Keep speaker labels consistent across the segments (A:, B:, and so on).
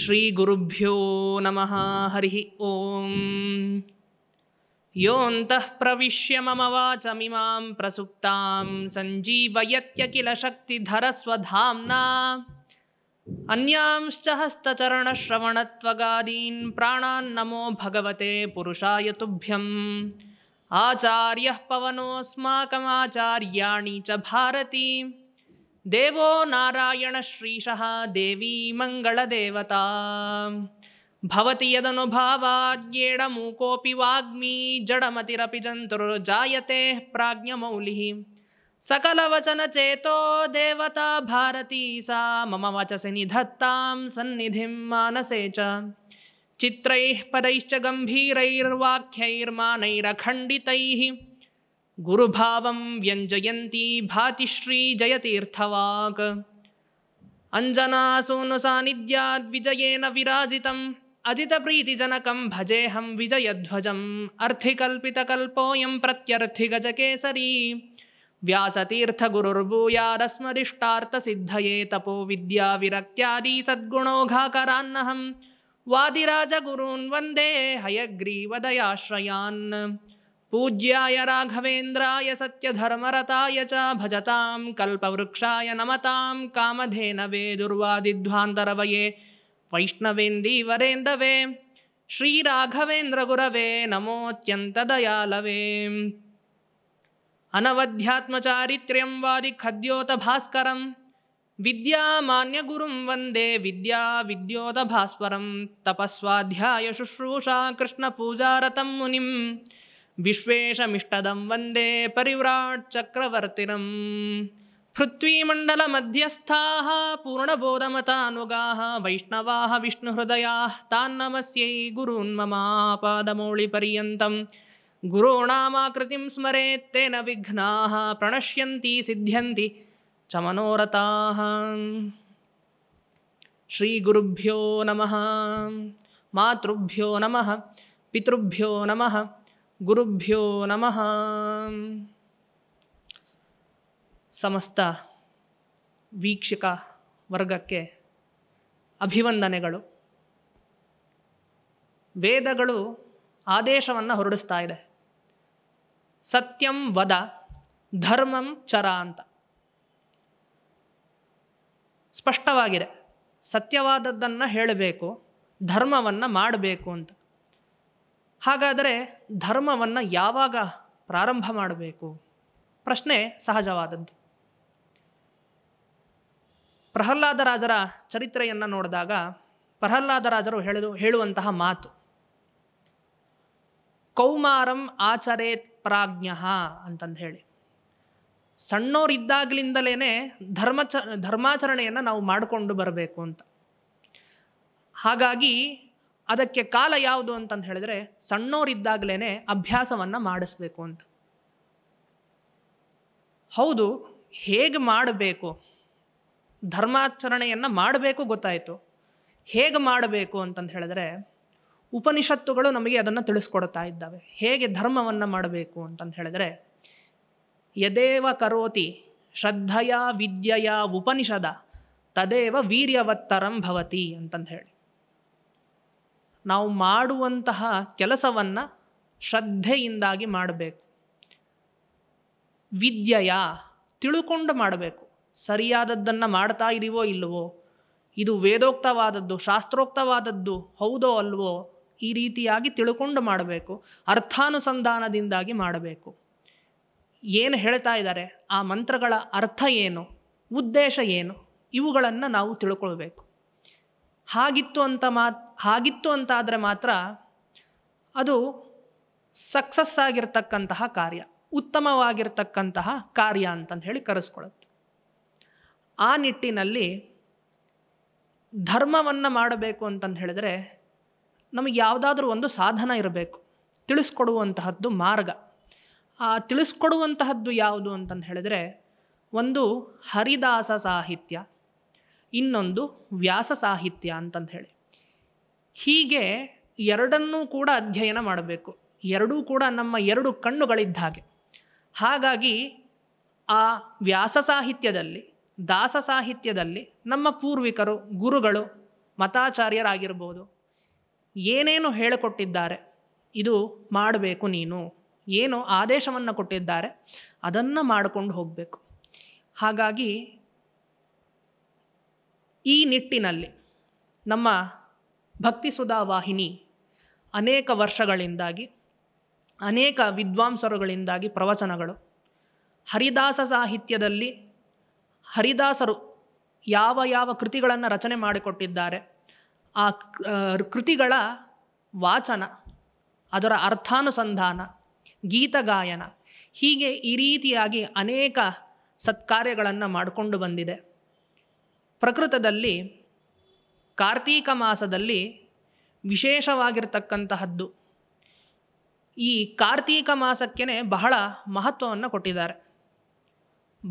A: श्रीगुरुभ्यो नमः हरिः ॐ प्रविश्य मम वाचमिमां प्रसुप्तां सञ्जीवयत्य किल शक्तिधरस्वधाम्ना अन्यांश्च हस्तचरणश्रवणत्वगादीन् प्राणान्नमो भगवते पुरुषाय तुभ्यम् आचार्यः पवनोऽस्माकमाचार्याणि च भारती देवो नारायण नारायणश्रीशः देवी मंगल देवता भवति यदनुभावाद्येण मूकोऽपि वाग्मी जडमतिरपि जन्तुर्जायते प्राज्ञमौलिः सकलवचनचेतो देवता भारती सा मम वचसि निधत्तां सन्निधिं मानसे च चित्रैः पदैश्च गम्भीरैर्वाक्यैर्मानैरखण्डितैः गुरुभावं व्यञ्जयन्ती भातिश्री जयतीर्थवाक् अञ्जनासूनुसानिध्याद्विजयेन विराजितम् अजितप्रीतिजनकं भजेऽहं विजयध्वजम् अर्थिकल्पितकल्पोऽयं प्रत्यर्थिगजकेसरी व्यासतीर्थगुरुर्भूयादस्मरिष्टार्थसिद्धये तपो विद्याविरक्त्यादि सद्गुणोघाकरान्नहं वादिराजगुरून् वन्दे हयग्रीवदयाश्रयान् पूज्याय राघवेन्द्राय सत्यधर्मरताय च भजतां कल्पवृक्षाय नमतां कामधेनवे दुर्वादिध्वान्तरवये वैष्णवेन्दीवरेन्दवे श्रीराघवेन्द्रगुरवे नमोऽत्यन्तदयालवे अनवध्यात्मचारित्र्यं वादिखद्योतभास्करं विद्यामान्यगुरुं वन्दे विद्योतभास्वरं तपस्वाध्याय शुश्रूषा कृष्णपूजारतं मुनिम् विश्वेशमिष्टदं वन्दे परिव्राट् चक्रवर्तिनं पृथ्वीमण्डलमध्यस्थाः पूर्णबोधमतानुगाः वैष्णवाः विष्णुहृदयाः तान्नमस्यै गुरुन्ममापादमौळिपर्यन्तं गुरूणामाकृतिं स्मरेत्तेन विघ्नाः प्रणश्यन्ति सिद्ध्यन्ति च मनोरथाः श्रीगुरुभ्यो नमः मातृभ्यो नमः पितृभ्यो नमः ಗುರುಭ್ಯೋ ನಮಃ ಸಮಸ್ತ ವೀಕ್ಷಕ ವರ್ಗಕ್ಕೆ ಅಭಿವಂದನೆಗಳು ವೇದಗಳು ಆದೇಶವನ್ನು ಹೊರಡಿಸ್ತಾ ಇದೆ ಸತ್ಯಂ ವದ ಧರ್ಮಂ ಚರ ಅಂತ ಸ್ಪಷ್ಟವಾಗಿದೆ ಸತ್ಯವಾದದ್ದನ್ನು ಹೇಳಬೇಕು ಧರ್ಮವನ್ನು ಮಾಡಬೇಕು ಅಂತ ಹಾಗಾದರೆ ಧರ್ಮವನ್ನು ಯಾವಾಗ ಪ್ರಾರಂಭ ಮಾಡಬೇಕು ಪ್ರಶ್ನೆ ಸಹಜವಾದದ್ದು ಪ್ರಹ್ಲಾದರಾಜರ ಚರಿತ್ರೆಯನ್ನು ನೋಡಿದಾಗ ಪ್ರಹ್ಲಾದರಾಜರು ಹೇಳಿದು ಹೇಳುವಂತಹ ಮಾತು ಕೌಮಾರಂ ಆಚರೇತ್ ಪ್ರಾಜ್ಞ ಅಂತಂದು ಹೇಳಿ ಸಣ್ಣವರಿದ್ದಾಗಲಿಂದಲೇ ಧರ್ಮಚ ಧರ್ಮಾಚರಣೆಯನ್ನು ನಾವು ಮಾಡಿಕೊಂಡು ಬರಬೇಕು ಅಂತ ಹಾಗಾಗಿ ಅದಕ್ಕೆ ಕಾಲ ಯಾವುದು ಅಂತಂದು ಹೇಳಿದ್ರೆ ಸಣ್ಣವರಿದ್ದಾಗಲೇ ಅಭ್ಯಾಸವನ್ನು ಮಾಡಿಸ್ಬೇಕು ಅಂತ ಹೌದು ಹೇಗೆ ಮಾಡಬೇಕು ಧರ್ಮಾಚರಣೆಯನ್ನು ಮಾಡಬೇಕು ಗೊತ್ತಾಯಿತು ಹೇಗೆ ಮಾಡಬೇಕು ಅಂತಂದು ಹೇಳಿದ್ರೆ ಉಪನಿಷತ್ತುಗಳು ನಮಗೆ ಅದನ್ನು ತಿಳಿಸ್ಕೊಡ್ತಾ ಇದ್ದಾವೆ ಹೇಗೆ ಧರ್ಮವನ್ನು ಮಾಡಬೇಕು ಅಂತಂದು ಹೇಳಿದ್ರೆ ಯದೇವ ಕರೋತಿ ಶ್ರದ್ಧೆಯ ವಿದ್ಯೆಯ ಉಪನಿಷದ ತದೇವ ವೀರ್ಯವತ್ತರಂ ಭವತಿ ಅಂತಂದು ಹೇಳಿ ನಾವು ಮಾಡುವಂತಹ ಕೆಲಸವನ್ನು ಶ್ರದ್ಧೆಯಿಂದಾಗಿ ಮಾಡಬೇಕು ವಿದ್ಯೆಯ ತಿಳ್ಕೊಂಡು ಮಾಡಬೇಕು ಸರಿಯಾದದ್ದನ್ನು ಮಾಡ್ತಾ ಇದೀವೋ ಇಲ್ಲವೋ ಇದು ವೇದೋಕ್ತವಾದದ್ದು ಶಾಸ್ತ್ರೋಕ್ತವಾದದ್ದು ಹೌದೋ ಅಲ್ವೋ ಈ ರೀತಿಯಾಗಿ ತಿಳ್ಕೊಂಡು ಮಾಡಬೇಕು ಅರ್ಥಾನುಸಂಧಾನದಿಂದಾಗಿ ಮಾಡಬೇಕು ಏನು ಹೇಳ್ತಾ ಇದ್ದಾರೆ ಆ ಮಂತ್ರಗಳ ಅರ್ಥ ಏನು ಉದ್ದೇಶ ಏನು ಇವುಗಳನ್ನು ನಾವು ತಿಳ್ಕೊಳ್ಬೇಕು ಹಾಗಿತ್ತು ಅಂತ ಮಾತ್ ಹಾಗಿತ್ತು ಅಂತಾದರೆ ಮಾತ್ರ ಅದು ಸಕ್ಸಸ್ ಆಗಿರ್ತಕ್ಕಂತಹ ಕಾರ್ಯ ಉತ್ತಮವಾಗಿರ್ತಕ್ಕಂತಹ ಕಾರ್ಯ ಅಂತಂದು ಹೇಳಿ ಕರೆಸ್ಕೊಳ್ಳುತ್ತೆ ಆ ನಿಟ್ಟಿನಲ್ಲಿ ಧರ್ಮವನ್ನು ಮಾಡಬೇಕು ಅಂತಂದು ಹೇಳಿದರೆ ನಮಗೆ ಯಾವುದಾದ್ರೂ ಒಂದು ಸಾಧನ ಇರಬೇಕು ತಿಳಿಸ್ಕೊಡುವಂತಹದ್ದು ಮಾರ್ಗ ಆ ತಿಳಿಸ್ಕೊಡುವಂತಹದ್ದು ಯಾವುದು ಅಂತಂದು ಹೇಳಿದರೆ ಒಂದು ಹರಿದಾಸ ಸಾಹಿತ್ಯ ಇನ್ನೊಂದು ವ್ಯಾಸ ಸಾಹಿತ್ಯ ಅಂತಂದು ಹೇಳಿ ಹೀಗೆ ಎರಡನ್ನೂ ಕೂಡ ಅಧ್ಯಯನ ಮಾಡಬೇಕು ಎರಡೂ ಕೂಡ ನಮ್ಮ ಎರಡು ಕಣ್ಣುಗಳಿದ್ದ ಹಾಗೆ ಹಾಗಾಗಿ ಆ ವ್ಯಾಸ ಸಾಹಿತ್ಯದಲ್ಲಿ ದಾಸ ಸಾಹಿತ್ಯದಲ್ಲಿ ನಮ್ಮ ಪೂರ್ವಿಕರು ಗುರುಗಳು ಮತಾಚಾರ್ಯರಾಗಿರ್ಬೋದು ಏನೇನು ಹೇಳಿಕೊಟ್ಟಿದ್ದಾರೆ ಇದು ಮಾಡಬೇಕು ನೀನು ಏನು ಆದೇಶವನ್ನು ಕೊಟ್ಟಿದ್ದಾರೆ ಅದನ್ನು ಮಾಡಿಕೊಂಡು ಹೋಗಬೇಕು ಹಾಗಾಗಿ ಈ ನಿಟ್ಟಿನಲ್ಲಿ ನಮ್ಮ ಭಕ್ತಿ ಸುಧಾ ವಾಹಿನಿ ಅನೇಕ ವರ್ಷಗಳಿಂದಾಗಿ ಅನೇಕ ವಿದ್ವಾಂಸರುಗಳಿಂದಾಗಿ ಪ್ರವಚನಗಳು ಹರಿದಾಸ ಸಾಹಿತ್ಯದಲ್ಲಿ ಹರಿದಾಸರು ಯಾವ ಯಾವ ಕೃತಿಗಳನ್ನು ರಚನೆ ಮಾಡಿಕೊಟ್ಟಿದ್ದಾರೆ ಆ ಕೃತಿಗಳ ವಾಚನ ಅದರ ಅರ್ಥಾನುಸಂಧಾನ ಗೀತಗಾಯನ ಹೀಗೆ ಈ ರೀತಿಯಾಗಿ ಅನೇಕ ಸತ್ಕಾರ್ಯಗಳನ್ನು ಮಾಡಿಕೊಂಡು ಬಂದಿದೆ ಪ್ರಕೃತದಲ್ಲಿ ಕಾರ್ತೀಕ ಮಾಸದಲ್ಲಿ ವಿಶೇಷವಾಗಿರ್ತಕ್ಕಂತಹದ್ದು ಈ ಕಾರ್ತೀಕ ಮಾಸಕ್ಕೇ ಬಹಳ ಮಹತ್ವವನ್ನು ಕೊಟ್ಟಿದ್ದಾರೆ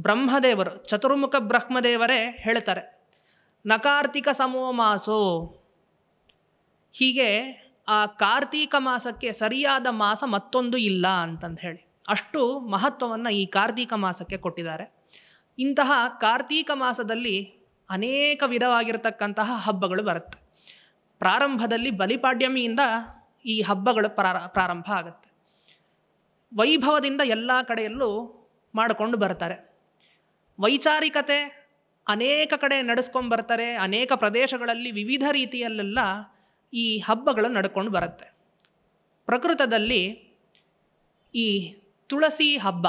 A: ಬ್ರಹ್ಮದೇವರು ಚತುರ್ಮುಖ ಬ್ರಹ್ಮದೇವರೇ ಹೇಳ್ತಾರೆ ನಕಾರ್ತಿಕ ಸಮೋ ಮಾಸೋ ಹೀಗೆ ಆ ಕಾರ್ತೀಕ ಮಾಸಕ್ಕೆ ಸರಿಯಾದ ಮಾಸ ಮತ್ತೊಂದು ಇಲ್ಲ ಅಂತಂದು ಹೇಳಿ ಅಷ್ಟು ಮಹತ್ವವನ್ನು ಈ ಕಾರ್ತೀಕ ಮಾಸಕ್ಕೆ ಕೊಟ್ಟಿದ್ದಾರೆ ಇಂತಹ ಕಾರ್ತೀಕ ಮಾಸದಲ್ಲಿ ಅನೇಕ ವಿಧವಾಗಿರತಕ್ಕಂತಹ ಹಬ್ಬಗಳು ಬರುತ್ತೆ ಪ್ರಾರಂಭದಲ್ಲಿ ಬಲಿಪಾಡ್ಯಮಿಯಿಂದ ಈ ಹಬ್ಬಗಳು ಪ್ರಾರ ಪ್ರಾರಂಭ ಆಗುತ್ತೆ ವೈಭವದಿಂದ ಎಲ್ಲ ಕಡೆಯಲ್ಲೂ ಮಾಡಿಕೊಂಡು ಬರ್ತಾರೆ ವೈಚಾರಿಕತೆ ಅನೇಕ ಕಡೆ ನಡೆಸ್ಕೊಂಡು ಬರ್ತಾರೆ ಅನೇಕ ಪ್ರದೇಶಗಳಲ್ಲಿ ವಿವಿಧ ರೀತಿಯಲ್ಲೆಲ್ಲ ಈ ಹಬ್ಬಗಳು ನಡ್ಕೊಂಡು ಬರುತ್ತೆ ಪ್ರಕೃತದಲ್ಲಿ ಈ ತುಳಸಿ ಹಬ್ಬ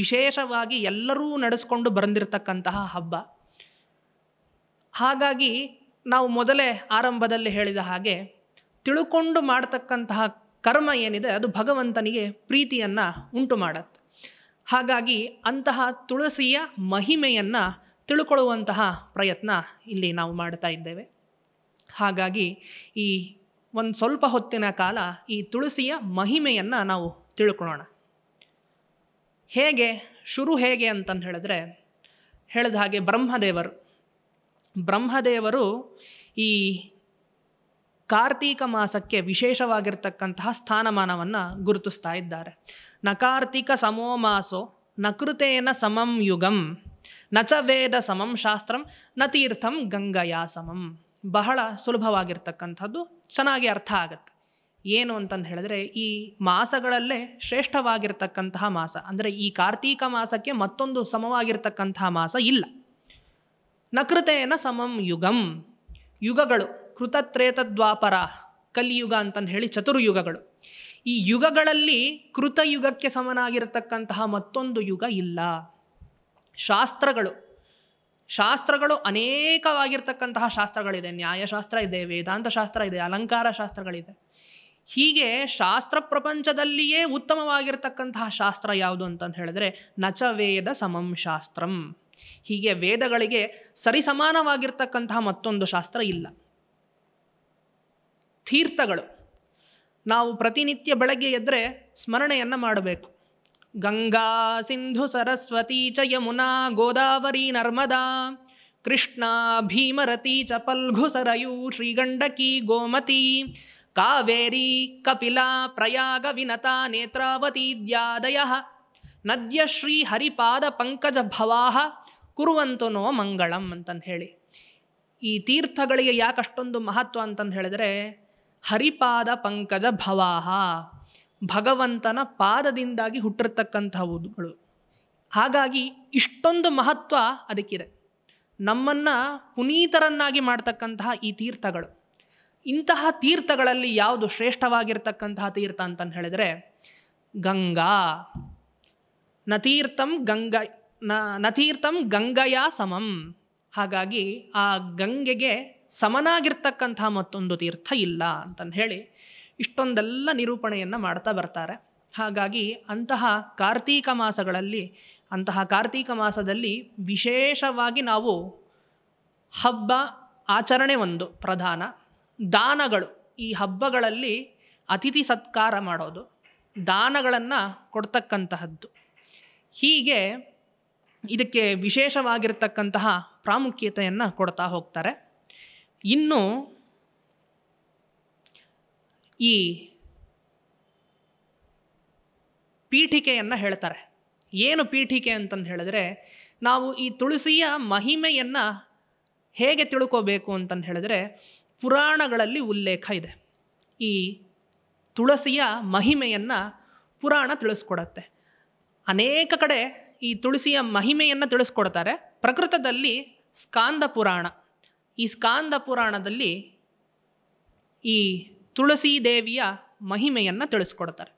A: ವಿಶೇಷವಾಗಿ ಎಲ್ಲರೂ ನಡೆಸ್ಕೊಂಡು ಬಂದಿರತಕ್ಕಂತಹ ಹಬ್ಬ ಹಾಗಾಗಿ ನಾವು ಮೊದಲೇ ಆರಂಭದಲ್ಲಿ ಹೇಳಿದ ಹಾಗೆ ತಿಳ್ಕೊಂಡು ಮಾಡತಕ್ಕಂತಹ ಕರ್ಮ ಏನಿದೆ ಅದು ಭಗವಂತನಿಗೆ ಪ್ರೀತಿಯನ್ನು ಉಂಟು ಮಾಡತ್ತೆ ಹಾಗಾಗಿ ಅಂತಹ ತುಳಸಿಯ ಮಹಿಮೆಯನ್ನು ತಿಳ್ಕೊಳ್ಳುವಂತಹ ಪ್ರಯತ್ನ ಇಲ್ಲಿ ನಾವು ಮಾಡ್ತಾ ಇದ್ದೇವೆ ಹಾಗಾಗಿ ಈ ಒಂದು ಸ್ವಲ್ಪ ಹೊತ್ತಿನ ಕಾಲ ಈ ತುಳಸಿಯ ಮಹಿಮೆಯನ್ನು ನಾವು ತಿಳ್ಕೊಳ್ಳೋಣ ಹೇಗೆ ಶುರು ಹೇಗೆ ಅಂತಂದು ಹೇಳಿದ್ರೆ ಹೇಳಿದ ಹಾಗೆ ಬ್ರಹ್ಮದೇವರು ಬ್ರಹ್ಮದೇವರು ಈ ಕಾರ್ತೀಕ ಮಾಸಕ್ಕೆ ವಿಶೇಷವಾಗಿರ್ತಕ್ಕಂತಹ ಸ್ಥಾನಮಾನವನ್ನು ಗುರುತಿಸ್ತಾ ಇದ್ದಾರೆ ನಕಾರ್ತಿಕ ಸಮೋ ಮಾಸೋ ನಕೃತೇನ ಸಮಂ ಯುಗಂ ನಚ ವೇದ ಸಮಂ ಶಾಸ್ತ್ರಂ ನ ತೀರ್ಥಂ ಗಂಗಯಾ ಸಮಂ ಬಹಳ ಸುಲಭವಾಗಿರ್ತಕ್ಕಂಥದ್ದು ಚೆನ್ನಾಗಿ ಅರ್ಥ ಆಗತ್ತೆ ಏನು ಅಂತಂದು ಹೇಳಿದ್ರೆ ಈ ಮಾಸಗಳಲ್ಲೇ ಶ್ರೇಷ್ಠವಾಗಿರ್ತಕ್ಕಂತಹ ಮಾಸ ಅಂದರೆ ಈ ಕಾರ್ತೀಕ ಮಾಸಕ್ಕೆ ಮತ್ತೊಂದು ಸಮವಾಗಿರ್ತಕ್ಕಂತಹ ಮಾಸ ಇಲ್ಲ ನಕೃತೇನ ಸಮಂ ಯುಗಂ ಯುಗಗಳು ಕೃತತ್ರೇತದ್ವಾಪರ ಕಲಿಯುಗ ಅಂತಂದು ಹೇಳಿ ಚತುರ್ಯುಗಗಳು ಈ ಯುಗಗಳಲ್ಲಿ ಕೃತಯುಗಕ್ಕೆ ಸಮನಾಗಿರತಕ್ಕಂತಹ ಮತ್ತೊಂದು ಯುಗ ಇಲ್ಲ ಶಾಸ್ತ್ರಗಳು ಶಾಸ್ತ್ರಗಳು ಅನೇಕವಾಗಿರ್ತಕ್ಕಂತಹ ಶಾಸ್ತ್ರಗಳಿದೆ ನ್ಯಾಯಶಾಸ್ತ್ರ ಇದೆ ವೇದಾಂತ ಶಾಸ್ತ್ರ ಇದೆ ಅಲಂಕಾರ ಶಾಸ್ತ್ರಗಳಿದೆ ಹೀಗೆ ಶಾಸ್ತ್ರ ಪ್ರಪಂಚದಲ್ಲಿಯೇ ಉತ್ತಮವಾಗಿರ್ತಕ್ಕಂತಹ ಶಾಸ್ತ್ರ ಯಾವುದು ಅಂತಂದು ಹೇಳಿದ್ರೆ ನಚ ವೇದ ಸಮಂ ಶಾಸ್ತ್ರಂ ಹೀಗೆ ವೇದಗಳಿಗೆ ಸರಿಸಮಾನವಾಗಿರ್ತಕ್ಕಂತಹ ಮತ್ತೊಂದು ಶಾಸ್ತ್ರ ಇಲ್ಲ ತೀರ್ಥಗಳು ನಾವು ಪ್ರತಿನಿತ್ಯ ಬೆಳಗ್ಗೆ ಎದ್ರೆ ಸ್ಮರಣೆಯನ್ನು ಮಾಡಬೇಕು ಗಂಗಾ ಸಿಂಧು ಸರಸ್ವತಿ ಚ ಯಮುನಾ ಗೋದಾವರಿ ನರ್ಮದಾ ಕೃಷ್ಣ ಭೀಮರತಿ ಚ ಪಲ್ಘು ಸರಯು ಶ್ರೀಗಂಡಕಿ ಗೋಮತಿ ಕಾವೇರಿ ಕಪಿಲಾ ಪ್ರಯಾಗ ವಿನತಾ ನೇತ್ರಾವತಿ ದ್ಯಾದಯ ನದ್ಯ ಶ್ರೀ ಹರಿಪಾದ ಪಂಕಜ ಭವಾಹ ಕುರುವಂತನೋ ಮಂಗಳಂ ಅಂತಂದು ಹೇಳಿ ಈ ತೀರ್ಥಗಳಿಗೆ ಯಾಕಷ್ಟೊಂದು ಮಹತ್ವ ಅಂತಂದು ಹೇಳಿದರೆ ಹರಿಪಾದ ಪಂಕಜ ಭವಾಹ ಭಗವಂತನ ಪಾದದಿಂದಾಗಿ ಹುಟ್ಟಿರ್ತಕ್ಕಂಥವುಗಳು ಹಾಗಾಗಿ ಇಷ್ಟೊಂದು ಮಹತ್ವ ಅದಕ್ಕಿದೆ ನಮ್ಮನ್ನು ಪುನೀತರನ್ನಾಗಿ ಮಾಡ್ತಕ್ಕಂತಹ ಈ ತೀರ್ಥಗಳು ಇಂತಹ ತೀರ್ಥಗಳಲ್ಲಿ ಯಾವುದು ಶ್ರೇಷ್ಠವಾಗಿರ್ತಕ್ಕಂತಹ ತೀರ್ಥ ಅಂತಂದು ಹೇಳಿದರೆ ಗಂಗಾ ನ ತೀರ್ಥಂ ಗಂಗಾ ನ ನತೀರ್ಥಂ ಗಂಗಯ ಸಮಂ ಹಾಗಾಗಿ ಆ ಗಂಗೆಗೆ ಸಮನಾಗಿರ್ತಕ್ಕಂಥ ಮತ್ತೊಂದು ತೀರ್ಥ ಇಲ್ಲ ಅಂತಂದು ಹೇಳಿ ಇಷ್ಟೊಂದೆಲ್ಲ ನಿರೂಪಣೆಯನ್ನು ಮಾಡ್ತಾ ಬರ್ತಾರೆ ಹಾಗಾಗಿ ಅಂತಹ ಕಾರ್ತೀಕ ಮಾಸಗಳಲ್ಲಿ ಅಂತಹ ಕಾರ್ತೀಕ ಮಾಸದಲ್ಲಿ ವಿಶೇಷವಾಗಿ ನಾವು ಹಬ್ಬ ಆಚರಣೆ ಒಂದು ಪ್ರಧಾನ ದಾನಗಳು ಈ ಹಬ್ಬಗಳಲ್ಲಿ ಅತಿಥಿ ಸತ್ಕಾರ ಮಾಡೋದು ದಾನಗಳನ್ನು ಕೊಡ್ತಕ್ಕಂತಹದ್ದು ಹೀಗೆ ಇದಕ್ಕೆ ವಿಶೇಷವಾಗಿರತಕ್ಕಂತಹ ಪ್ರಾಮುಖ್ಯತೆಯನ್ನು ಕೊಡ್ತಾ ಹೋಗ್ತಾರೆ ಇನ್ನು ಈ ಪೀಠಿಕೆಯನ್ನು ಹೇಳ್ತಾರೆ ಏನು ಪೀಠಿಕೆ ಅಂತಂದು ಹೇಳಿದ್ರೆ ನಾವು ಈ ತುಳಸಿಯ ಮಹಿಮೆಯನ್ನು ಹೇಗೆ ತಿಳ್ಕೋಬೇಕು ಅಂತಂದು ಹೇಳಿದ್ರೆ ಪುರಾಣಗಳಲ್ಲಿ ಉಲ್ಲೇಖ ಇದೆ ಈ ತುಳಸಿಯ ಮಹಿಮೆಯನ್ನು ಪುರಾಣ ತಿಳಿಸ್ಕೊಡತ್ತೆ ಅನೇಕ ಕಡೆ ಈ ತುಳಸಿಯ ಮಹಿಮೆಯನ್ನು ತಿಳಿಸ್ಕೊಡ್ತಾರೆ ಪ್ರಕೃತದಲ್ಲಿ ಸ್ಕಾಂದ ಪುರಾಣ ಈ ಸ್ಕಾಂದ ಪುರಾಣದಲ್ಲಿ ಈ ತುಳಸಿ ದೇವಿಯ ಮಹಿಮೆಯನ್ನು ತಿಳಿಸ್ಕೊಡ್ತಾರೆ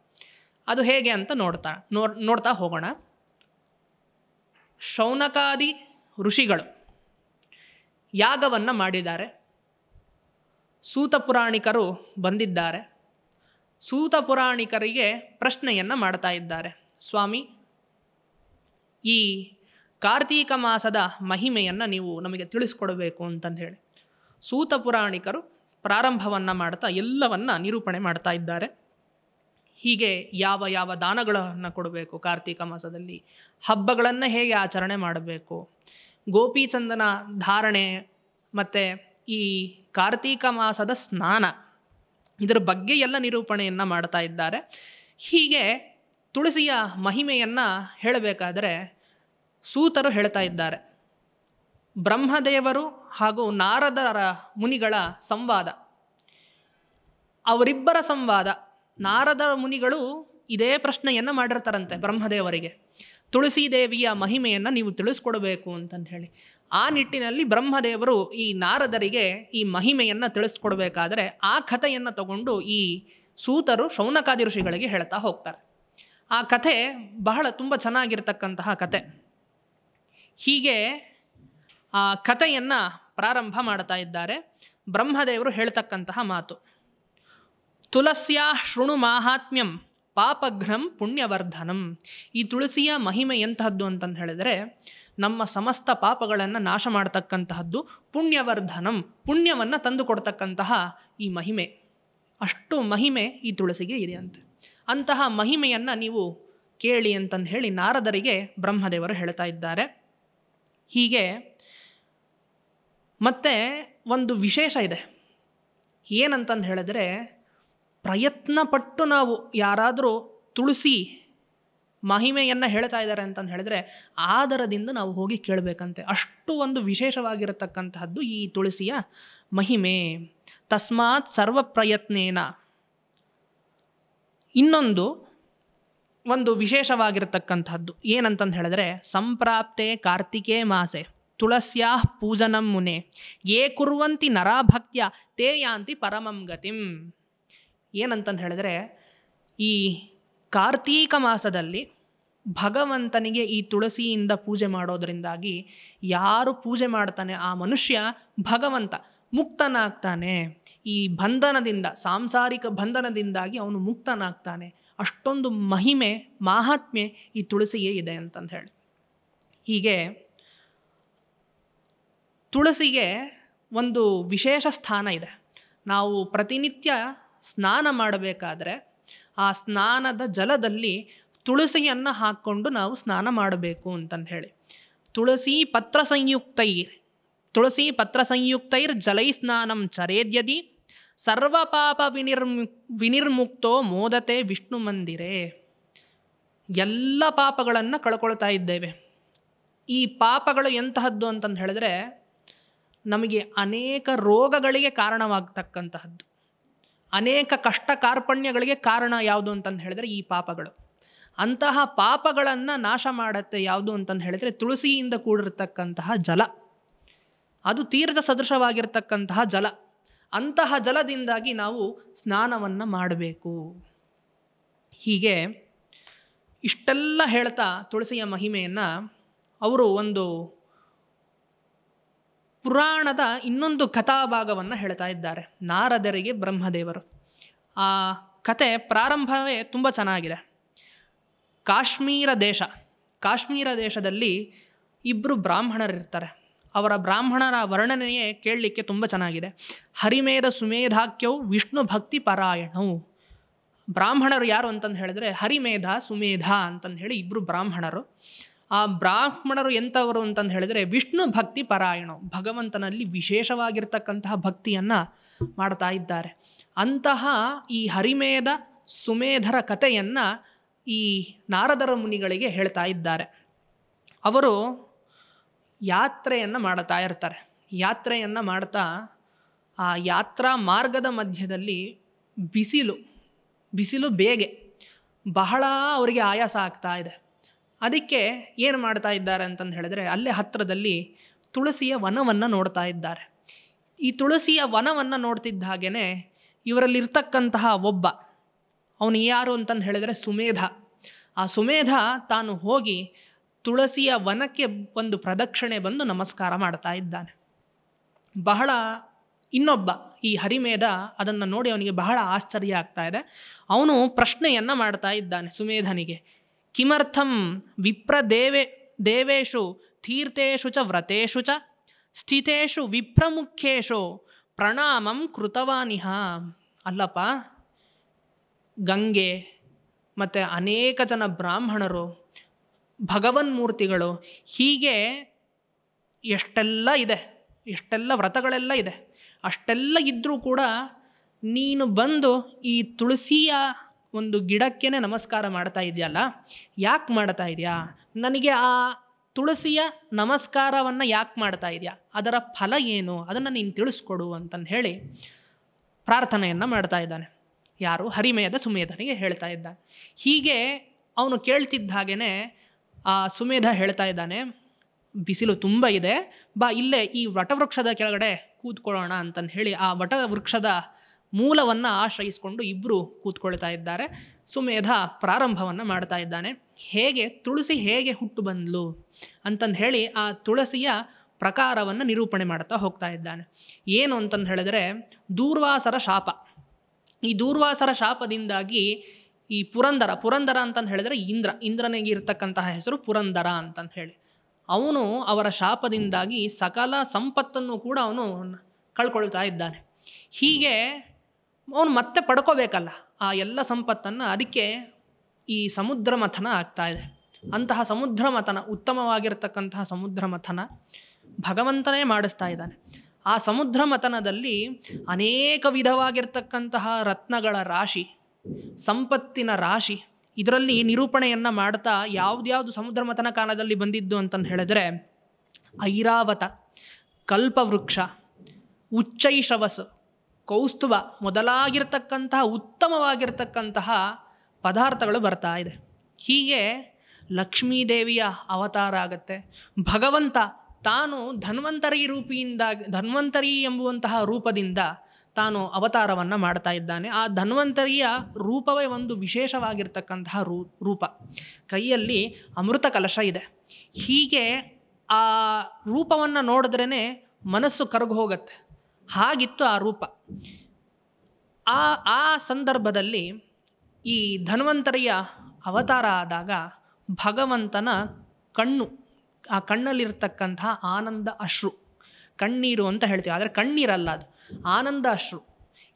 A: ಅದು ಹೇಗೆ ಅಂತ ನೋಡ್ತಾ ನೋ ನೋಡ್ತಾ ಹೋಗೋಣ ಶೌನಕಾದಿ ಋಷಿಗಳು ಯಾಗವನ್ನು ಮಾಡಿದ್ದಾರೆ ಸೂತ ಪುರಾಣಿಕರು ಬಂದಿದ್ದಾರೆ ಸೂತ ಪುರಾಣಿಕರಿಗೆ ಪ್ರಶ್ನೆಯನ್ನು ಮಾಡ್ತಾ ಇದ್ದಾರೆ ಸ್ವಾಮಿ ಈ ಕಾರ್ತೀಕ ಮಾಸದ ಮಹಿಮೆಯನ್ನು ನೀವು ನಮಗೆ ತಿಳಿಸ್ಕೊಡಬೇಕು ಅಂತಂದು ಹೇಳಿ ಸೂತ ಪುರಾಣಿಕರು ಪ್ರಾರಂಭವನ್ನು ಮಾಡ್ತಾ ಎಲ್ಲವನ್ನು ನಿರೂಪಣೆ ಮಾಡ್ತಾ ಇದ್ದಾರೆ ಹೀಗೆ ಯಾವ ಯಾವ ದಾನಗಳನ್ನು ಕೊಡಬೇಕು ಕಾರ್ತೀಕ ಮಾಸದಲ್ಲಿ ಹಬ್ಬಗಳನ್ನು ಹೇಗೆ ಆಚರಣೆ ಮಾಡಬೇಕು ಗೋಪಿಚಂದನ ಧಾರಣೆ ಮತ್ತು ಈ ಕಾರ್ತೀಕ ಮಾಸದ ಸ್ನಾನ ಇದರ ಬಗ್ಗೆ ಎಲ್ಲ ನಿರೂಪಣೆಯನ್ನು ಮಾಡ್ತಾ ಇದ್ದಾರೆ ಹೀಗೆ ತುಳಸಿಯ ಮಹಿಮೆಯನ್ನು ಹೇಳಬೇಕಾದರೆ ಸೂತರು ಹೇಳ್ತಾ ಇದ್ದಾರೆ ಬ್ರಹ್ಮದೇವರು ಹಾಗೂ ನಾರದರ ಮುನಿಗಳ ಸಂವಾದ ಅವರಿಬ್ಬರ ಸಂವಾದ ನಾರದ ಮುನಿಗಳು ಇದೇ ಪ್ರಶ್ನೆಯನ್ನು ಮಾಡಿರ್ತಾರಂತೆ ಬ್ರಹ್ಮದೇವರಿಗೆ ತುಳಸಿ ದೇವಿಯ ಮಹಿಮೆಯನ್ನು ನೀವು ತಿಳಿಸ್ಕೊಡಬೇಕು ಅಂತಂದು ಹೇಳಿ ಆ ನಿಟ್ಟಿನಲ್ಲಿ ಬ್ರಹ್ಮದೇವರು ಈ ನಾರದರಿಗೆ ಈ ಮಹಿಮೆಯನ್ನು ತಿಳಿಸ್ಕೊಡ್ಬೇಕಾದರೆ ಆ ಕಥೆಯನ್ನು ತಗೊಂಡು ಈ ಸೂತರು ಶೌನಕಾದಿ ಋಷಿಗಳಿಗೆ ಹೇಳ್ತಾ ಹೋಗ್ತಾರೆ ಆ ಕಥೆ ಬಹಳ ತುಂಬ ಚೆನ್ನಾಗಿರ್ತಕ್ಕಂತಹ ಕತೆ ಹೀಗೆ ಆ ಕಥೆಯನ್ನು ಪ್ರಾರಂಭ ಮಾಡ್ತಾ ಇದ್ದಾರೆ ಬ್ರಹ್ಮದೇವರು ಹೇಳ್ತಕ್ಕಂತಹ ಮಾತು ತುಳಸ್ಯಾ ಶೃಣು ಮಾಹಾತ್ಮ್ಯಂ ಪಾಪಘ್ನಂ ಪುಣ್ಯವರ್ಧನಂ ಈ ತುಳಸಿಯ ಮಹಿಮೆ ಎಂತಹದ್ದು ಅಂತಂದು ಹೇಳಿದರೆ ನಮ್ಮ ಸಮಸ್ತ ಪಾಪಗಳನ್ನು ನಾಶ ಮಾಡತಕ್ಕಂತಹದ್ದು ಪುಣ್ಯವರ್ಧನಂ ಪುಣ್ಯವನ್ನು ತಂದು ಈ ಮಹಿಮೆ ಅಷ್ಟು ಮಹಿಮೆ ಈ ತುಳಸಿಗೆ ಇದೆಯಂತೆ ಅಂತಹ ಮಹಿಮೆಯನ್ನು ನೀವು ಕೇಳಿ ಅಂತಂದು ಹೇಳಿ ನಾರದರಿಗೆ ಬ್ರಹ್ಮದೇವರು ಹೇಳ್ತಾ ಇದ್ದಾರೆ ಹೀಗೆ ಮತ್ತು ಒಂದು ವಿಶೇಷ ಇದೆ ಏನಂತಂದು ಹೇಳಿದ್ರೆ ಪ್ರಯತ್ನಪಟ್ಟು ನಾವು ಯಾರಾದರೂ ತುಳಸಿ ಮಹಿಮೆಯನ್ನು ಹೇಳ್ತಾ ಇದ್ದಾರೆ ಅಂತಂದು ಹೇಳಿದ್ರೆ ಆದರದಿಂದ ನಾವು ಹೋಗಿ ಕೇಳಬೇಕಂತೆ ಅಷ್ಟು ಒಂದು ವಿಶೇಷವಾಗಿರತಕ್ಕಂತಹದ್ದು ಈ ತುಳಸಿಯ ಮಹಿಮೆ ತಸ್ಮಾತ್ ಸರ್ವ ಪ್ರಯತ್ನೇನ ಇನ್ನೊಂದು ಒಂದು ವಿಶೇಷವಾಗಿರತಕ್ಕಂಥದ್ದು ಏನಂತಂದು ಹೇಳಿದ್ರೆ ಸಂಪ್ರಾಪ್ತೆ ಕಾರ್ತಿಕೇ ಮಾಸೆ ತುಳಸ್ಯಾ ಪೂಜನಂ ಮುನೆ ಏ ಕುರುವಂತಿ ನರಾಭಕ್ತ್ಯ ತೇ ಯಾಂತಿ ಪರಮಂ ಗತಿಂ ಏನಂತಂದು ಹೇಳಿದ್ರೆ ಈ ಕಾರ್ತೀಕ ಮಾಸದಲ್ಲಿ ಭಗವಂತನಿಗೆ ಈ ತುಳಸಿಯಿಂದ ಪೂಜೆ ಮಾಡೋದರಿಂದಾಗಿ ಯಾರು ಪೂಜೆ ಮಾಡ್ತಾನೆ ಆ ಮನುಷ್ಯ ಭಗವಂತ ಮುಕ್ತನಾಗ್ತಾನೆ ಈ ಬಂಧನದಿಂದ ಸಾಂಸಾರಿಕ ಬಂಧನದಿಂದಾಗಿ ಅವನು ಮುಕ್ತನಾಗ್ತಾನೆ ಅಷ್ಟೊಂದು ಮಹಿಮೆ ಮಾಹಾತ್ಮ್ಯ ಈ ತುಳಸಿಗೆ ಇದೆ ಅಂತಂದು ಹೇಳಿ ಹೀಗೆ ತುಳಸಿಗೆ ಒಂದು ವಿಶೇಷ ಸ್ಥಾನ ಇದೆ ನಾವು ಪ್ರತಿನಿತ್ಯ ಸ್ನಾನ ಮಾಡಬೇಕಾದ್ರೆ ಆ ಸ್ನಾನದ ಜಲದಲ್ಲಿ ತುಳಸಿಯನ್ನು ಹಾಕ್ಕೊಂಡು ನಾವು ಸ್ನಾನ ಮಾಡಬೇಕು ಅಂತಂದು ಹೇಳಿ ತುಳಸಿ ಪತ್ರ ಸಂಯುಕ್ತೈರ್ ತುಳಸಿ ಪತ್ರ ಸಂಯುಕ್ತೈರ್ ಜಲೈ ಸ್ನಾನಂ ಚರೇದ್ಯದಿ ಸರ್ವಪಾಪ ವಿನಿರ್ಮು ವಿನಿರ್ಮುಕ್ತೋ ಮೋದತೆ ವಿಷ್ಣು ಮಂದಿರೇ ಎಲ್ಲ ಪಾಪಗಳನ್ನು ಕಳ್ಕೊಳ್ತಾ ಇದ್ದೇವೆ ಈ ಪಾಪಗಳು ಎಂತಹದ್ದು ಅಂತಂದು ಹೇಳಿದ್ರೆ ನಮಗೆ ಅನೇಕ ರೋಗಗಳಿಗೆ ಕಾರಣವಾಗ್ತಕ್ಕಂತಹದ್ದು ಅನೇಕ ಕಷ್ಟ ಕಾರ್ಪಣ್ಯಗಳಿಗೆ ಕಾರಣ ಯಾವುದು ಅಂತಂದು ಹೇಳಿದ್ರೆ ಈ ಪಾಪಗಳು ಅಂತಹ ಪಾಪಗಳನ್ನು ನಾಶ ಮಾಡುತ್ತೆ ಯಾವುದು ಅಂತಂದು ಹೇಳಿದರೆ ತುಳಸಿಯಿಂದ ಕೂಡಿರತಕ್ಕಂತಹ ಜಲ ಅದು ತೀರ್ಥ ಸದೃಶವಾಗಿರ್ತಕ್ಕಂತಹ ಜಲ ಅಂತಹ ಜಲದಿಂದಾಗಿ ನಾವು ಸ್ನಾನವನ್ನು ಮಾಡಬೇಕು ಹೀಗೆ ಇಷ್ಟೆಲ್ಲ ಹೇಳ್ತಾ ತುಳಸಿಯ ಮಹಿಮೆಯನ್ನು ಅವರು ಒಂದು ಪುರಾಣದ ಇನ್ನೊಂದು ಕಥಾಭಾಗವನ್ನು ಹೇಳ್ತಾ ಇದ್ದಾರೆ ನಾರದರಿಗೆ ಬ್ರಹ್ಮದೇವರು ಆ ಕತೆ ಪ್ರಾರಂಭವೇ ತುಂಬ ಚೆನ್ನಾಗಿದೆ ಕಾಶ್ಮೀರ ದೇಶ ಕಾಶ್ಮೀರ ದೇಶದಲ್ಲಿ ಇಬ್ಬರು ಬ್ರಾಹ್ಮಣರಿರ್ತಾರೆ ಅವರ ಬ್ರಾಹ್ಮಣರ ವರ್ಣನೆಯೇ ಕೇಳಲಿಕ್ಕೆ ತುಂಬ ಚೆನ್ನಾಗಿದೆ ಹರಿಮೇಧ ಸುಮೇಧಾಕ್ಯವು ವಿಷ್ಣು ಭಕ್ತಿ ಪರಾಯಣವು ಬ್ರಾಹ್ಮಣರು ಯಾರು ಅಂತಂದು ಹೇಳಿದ್ರೆ ಹರಿಮೇಧ ಸುಮೇಧ ಅಂತಂದು ಹೇಳಿ ಇಬ್ಬರು ಬ್ರಾಹ್ಮಣರು ಆ ಬ್ರಾಹ್ಮಣರು ಎಂಥವರು ಅಂತಂದು ಹೇಳಿದ್ರೆ ವಿಷ್ಣು ಭಕ್ತಿ ಪರಾಯಣ ಭಗವಂತನಲ್ಲಿ ವಿಶೇಷವಾಗಿರ್ತಕ್ಕಂತಹ ಭಕ್ತಿಯನ್ನು ಮಾಡ್ತಾ ಇದ್ದಾರೆ ಅಂತಹ ಈ ಹರಿಮೇಧ ಸುಮೇಧರ ಕಥೆಯನ್ನು ಈ ನಾರದರ ಮುನಿಗಳಿಗೆ ಹೇಳ್ತಾ ಇದ್ದಾರೆ ಅವರು ಯಾತ್ರೆಯನ್ನು ಮಾಡ್ತಾ ಇರ್ತಾರೆ ಯಾತ್ರೆಯನ್ನು ಮಾಡ್ತಾ ಆ ಯಾತ್ರಾ ಮಾರ್ಗದ ಮಧ್ಯದಲ್ಲಿ ಬಿಸಿಲು ಬಿಸಿಲು ಬೇಗೆ ಬಹಳ ಅವರಿಗೆ ಆಯಾಸ ಆಗ್ತಾ ಇದೆ ಅದಕ್ಕೆ ಏನು ಮಾಡ್ತಾ ಇದ್ದಾರೆ ಅಂತಂದು ಹೇಳಿದರೆ ಅಲ್ಲೇ ಹತ್ತಿರದಲ್ಲಿ ತುಳಸಿಯ ವನವನ್ನು ನೋಡ್ತಾ ಇದ್ದಾರೆ ಈ ತುಳಸಿಯ ವನವನ್ನು ನೋಡ್ತಿದ್ದ ಹಾಗೇ ಇವರಲ್ಲಿರ್ತಕ್ಕಂತಹ ಒಬ್ಬ ಅವನು ಯಾರು ಅಂತಂದು ಹೇಳಿದರೆ ಸುಮೇಧ ಆ ಸುಮೇಧ ತಾನು ಹೋಗಿ ತುಳಸಿಯ ವನಕ್ಕೆ ಒಂದು ಪ್ರದಕ್ಷಿಣೆ ಬಂದು ನಮಸ್ಕಾರ ಮಾಡ್ತಾ ಇದ್ದಾನೆ ಬಹಳ ಇನ್ನೊಬ್ಬ ಈ ಹರಿಮೇಧ ಅದನ್ನು ನೋಡಿ ಅವನಿಗೆ ಬಹಳ ಆಶ್ಚರ್ಯ ಆಗ್ತಾ ಇದೆ ಅವನು ಪ್ರಶ್ನೆಯನ್ನು ಮಾಡ್ತಾ ಇದ್ದಾನೆ ಸುಮೇಧನಿಗೆ ಕಿಮರ್ಥಂ ವಿಪ್ರ ದೇವೆ ದೇವೇಶು ತೀರ್ಥೇಶು ಚ ವ್ರತೇಶು ಚ ಸ್ಥಿತೇಶು ವಿಪ್ರಮುಖ್ಯೇಶು ಪ್ರಣಾಮಂ ಕೃತವಾನಿಹ ಅಲ್ಲಪ್ಪ ಗಂಗೆ ಮತ್ತು ಅನೇಕ ಜನ ಬ್ರಾಹ್ಮಣರು ಭಗವನ್ ಮೂರ್ತಿಗಳು ಹೀಗೆ ಎಷ್ಟೆಲ್ಲ ಇದೆ ಎಷ್ಟೆಲ್ಲ ವ್ರತಗಳೆಲ್ಲ ಇದೆ ಅಷ್ಟೆಲ್ಲ ಇದ್ದರೂ ಕೂಡ ನೀನು ಬಂದು ಈ ತುಳಸಿಯ ಒಂದು ಗಿಡಕ್ಕೇ ನಮಸ್ಕಾರ ಮಾಡ್ತಾ ಇದೆಯಲ್ಲ ಯಾಕೆ ಮಾಡ್ತಾ ಇದೆಯಾ ನನಗೆ ಆ ತುಳಸಿಯ ನಮಸ್ಕಾರವನ್ನು ಯಾಕೆ ಮಾಡ್ತಾ ಇದೆಯಾ ಅದರ ಫಲ ಏನು ಅದನ್ನು ನೀನು ತಿಳಿಸ್ಕೊಡು ಅಂತಂದು ಹೇಳಿ ಪ್ರಾರ್ಥನೆಯನ್ನು ಮಾಡ್ತಾ ಇದ್ದಾನೆ ಯಾರು ಹರಿಮಯದ ಸುಮೇಧನಿಗೆ ಹೇಳ್ತಾ ಇದ್ದಾನೆ ಹೀಗೆ ಅವನು ಕೇಳ್ತಿದ್ದ ಹಾಗೆಯೇ ಆ ಸುಮೇಧ ಹೇಳ್ತಾ ಇದ್ದಾನೆ ಬಿಸಿಲು ತುಂಬ ಇದೆ ಬಾ ಇಲ್ಲೇ ಈ ವಟವೃಕ್ಷದ ಕೆಳಗಡೆ ಕೂತ್ಕೊಳ್ಳೋಣ ಅಂತಂದು ಹೇಳಿ ಆ ವಟವೃಕ್ಷದ ಮೂಲವನ್ನು ಆಶ್ರಯಿಸಿಕೊಂಡು ಇಬ್ಬರು ಕೂತ್ಕೊಳ್ತಾ ಇದ್ದಾರೆ ಸುಮೇಧ ಪ್ರಾರಂಭವನ್ನು ಮಾಡ್ತಾ ಇದ್ದಾನೆ ಹೇಗೆ ತುಳಸಿ ಹೇಗೆ ಹುಟ್ಟು ಬಂದ್ಲು ಅಂತಂದು ಹೇಳಿ ಆ ತುಳಸಿಯ ಪ್ರಕಾರವನ್ನು ನಿರೂಪಣೆ ಮಾಡ್ತಾ ಹೋಗ್ತಾ ಇದ್ದಾನೆ ಏನು ಅಂತಂದು ಹೇಳಿದ್ರೆ ದೂರ್ವಾಸರ ಶಾಪ ಈ ದೂರ್ವಾಸರ ಶಾಪದಿಂದಾಗಿ ಈ ಪುರಂದರ ಪುರಂದರ ಅಂತಂದು ಹೇಳಿದರೆ ಇಂದ್ರ ಇಂದ್ರನಿಗೆ ಇರತಕ್ಕಂತಹ ಹೆಸರು ಪುರಂದರ ಅಂತಂದು ಹೇಳಿ ಅವನು ಅವರ ಶಾಪದಿಂದಾಗಿ ಸಕಲ ಸಂಪತ್ತನ್ನು ಕೂಡ ಅವನು ಕಳ್ಕೊಳ್ತಾ ಇದ್ದಾನೆ ಹೀಗೆ ಅವನು ಮತ್ತೆ ಪಡ್ಕೋಬೇಕಲ್ಲ ಆ ಎಲ್ಲ ಸಂಪತ್ತನ್ನು ಅದಕ್ಕೆ ಈ ಸಮುದ್ರ ಮಥನ ಆಗ್ತಾ ಇದೆ ಅಂತಹ ಸಮುದ್ರ ಮಥನ ಉತ್ತಮವಾಗಿರ್ತಕ್ಕಂತಹ ಸಮುದ್ರ ಮಥನ ಭಗವಂತನೇ ಮಾಡಿಸ್ತಾ ಇದ್ದಾನೆ ಆ ಸಮುದ್ರ ಮಥನದಲ್ಲಿ ಅನೇಕ ವಿಧವಾಗಿರ್ತಕ್ಕಂತಹ ರತ್ನಗಳ ರಾಶಿ ಸಂಪತ್ತಿನ ರಾಶಿ ಇದರಲ್ಲಿ ನಿರೂಪಣೆಯನ್ನು ಮಾಡ್ತಾ ಯಾವುದ್ಯಾವುದು ಸಮುದ್ರ ಮಥನ ಕಾಲದಲ್ಲಿ ಬಂದಿದ್ದು ಅಂತಂದು ಹೇಳಿದ್ರೆ ಐರಾವತ ಕಲ್ಪವೃಕ್ಷ ಉಚ್ಚೈಶವಸು ಕೌಸ್ತುವ ಮೊದಲಾಗಿರ್ತಕ್ಕಂತಹ ಉತ್ತಮವಾಗಿರ್ತಕ್ಕಂತಹ ಪದಾರ್ಥಗಳು ಬರ್ತಾ ಇದೆ ಹೀಗೆ ಲಕ್ಷ್ಮೀದೇವಿಯ ಅವತಾರ ಆಗತ್ತೆ ಭಗವಂತ ತಾನು ಧನ್ವಂತರಿ ರೂಪಿಯಿಂದ ಧನ್ವಂತರಿ ಎಂಬುವಂತಹ ರೂಪದಿಂದ ತಾನು ಅವತಾರವನ್ನು ಮಾಡ್ತಾ ಇದ್ದಾನೆ ಆ ಧನ್ವಂತರಿಯ ರೂಪವೇ ಒಂದು ವಿಶೇಷವಾಗಿರ್ತಕ್ಕಂತಹ ರೂ ರೂಪ ಕೈಯಲ್ಲಿ ಅಮೃತ ಕಲಶ ಇದೆ ಹೀಗೆ ಆ ರೂಪವನ್ನು ನೋಡಿದ್ರೇ ಮನಸ್ಸು ಕರಗು ಹೋಗುತ್ತೆ ಹಾಗಿತ್ತು ಆ ರೂಪ ಆ ಆ ಸಂದರ್ಭದಲ್ಲಿ ಈ ಧನ್ವಂತರಿಯ ಅವತಾರ ಆದಾಗ ಭಗವಂತನ ಕಣ್ಣು ಆ ಕಣ್ಣಲ್ಲಿರ್ತಕ್ಕಂಥ ಆನಂದ ಅಶ್ರು ಕಣ್ಣೀರು ಅಂತ ಹೇಳ್ತೀವಿ ಆದರೆ ಕಣ್ಣೀರಲ್ಲ ಅದು ಆನಂದಾಶ್ರು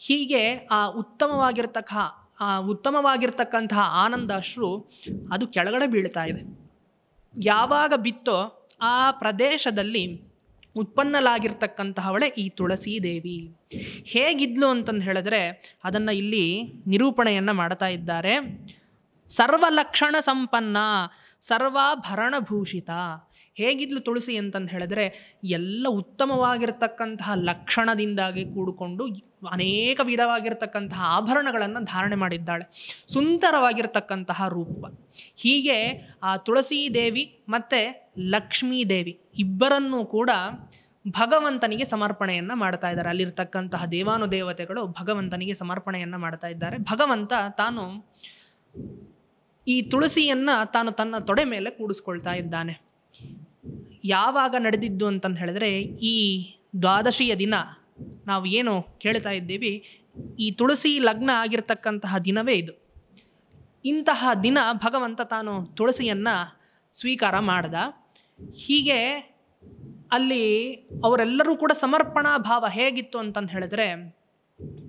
A: ಹೀಗೆ ಆ ಉತ್ತಮವಾಗಿರ್ತಕ್ಕ ಆ ಉತ್ತಮವಾಗಿರ್ತಕ್ಕಂತಹ ಆನಂದಾಶ್ರು ಅದು ಕೆಳಗಡೆ ಬೀಳ್ತಾ ಇದೆ ಯಾವಾಗ ಬಿತ್ತೋ ಆ ಪ್ರದೇಶದಲ್ಲಿ ಉತ್ಪನ್ನಲಾಗಿರ್ತಕ್ಕಂತಹವಳೆ ಈ ತುಳಸಿ ದೇವಿ ಹೇಗಿದ್ಲು ಅಂತಂದು ಹೇಳಿದ್ರೆ ಅದನ್ನು ಇಲ್ಲಿ ನಿರೂಪಣೆಯನ್ನು ಮಾಡ್ತಾ ಇದ್ದಾರೆ ಸರ್ವಲಕ್ಷಣ ಸಂಪನ್ನ ಸರ್ವಾಭರಣಭೂಷಿತ ಹೇಗಿದ್ಲು ತುಳಸಿ ಅಂತಂದು ಹೇಳಿದ್ರೆ ಎಲ್ಲ ಉತ್ತಮವಾಗಿರ್ತಕ್ಕಂತಹ ಲಕ್ಷಣದಿಂದಾಗಿ ಕೂಡಿಕೊಂಡು ಅನೇಕ ವಿಧವಾಗಿರ್ತಕ್ಕಂತಹ ಆಭರಣಗಳನ್ನು ಧಾರಣೆ ಮಾಡಿದ್ದಾಳೆ ಸುಂದರವಾಗಿರ್ತಕ್ಕಂತಹ ರೂಪ ಹೀಗೆ ಆ ತುಳಸಿ ದೇವಿ ಮತ್ತು ಲಕ್ಷ್ಮೀ ದೇವಿ ಇಬ್ಬರನ್ನೂ ಕೂಡ ಭಗವಂತನಿಗೆ ಸಮರ್ಪಣೆಯನ್ನು ಮಾಡ್ತಾ ಇದ್ದಾರೆ ಅಲ್ಲಿರ್ತಕ್ಕಂತಹ ದೇವಾನುದೇವತೆಗಳು ಭಗವಂತನಿಗೆ ಸಮರ್ಪಣೆಯನ್ನು ಮಾಡ್ತಾ ಇದ್ದಾರೆ ಭಗವಂತ ತಾನು ಈ ತುಳಸಿಯನ್ನು ತಾನು ತನ್ನ ತೊಡೆ ಮೇಲೆ ಕೂಡಿಸ್ಕೊಳ್ತಾ ಇದ್ದಾನೆ ಯಾವಾಗ ನಡೆದಿದ್ದು ಅಂತಂದು ಹೇಳಿದ್ರೆ ಈ ದ್ವಾದಶಿಯ ದಿನ ನಾವು ಏನು ಕೇಳ್ತಾ ಇದ್ದೀವಿ ಈ ತುಳಸಿ ಲಗ್ನ ಆಗಿರ್ತಕ್ಕಂತಹ ದಿನವೇ ಇದು ಇಂತಹ ದಿನ ಭಗವಂತ ತಾನು ತುಳಸಿಯನ್ನು ಸ್ವೀಕಾರ ಮಾಡ್ದ ಹೀಗೆ ಅಲ್ಲಿ ಅವರೆಲ್ಲರೂ ಕೂಡ ಸಮರ್ಪಣಾ ಭಾವ ಹೇಗಿತ್ತು ಅಂತಂದು ಹೇಳಿದ್ರೆ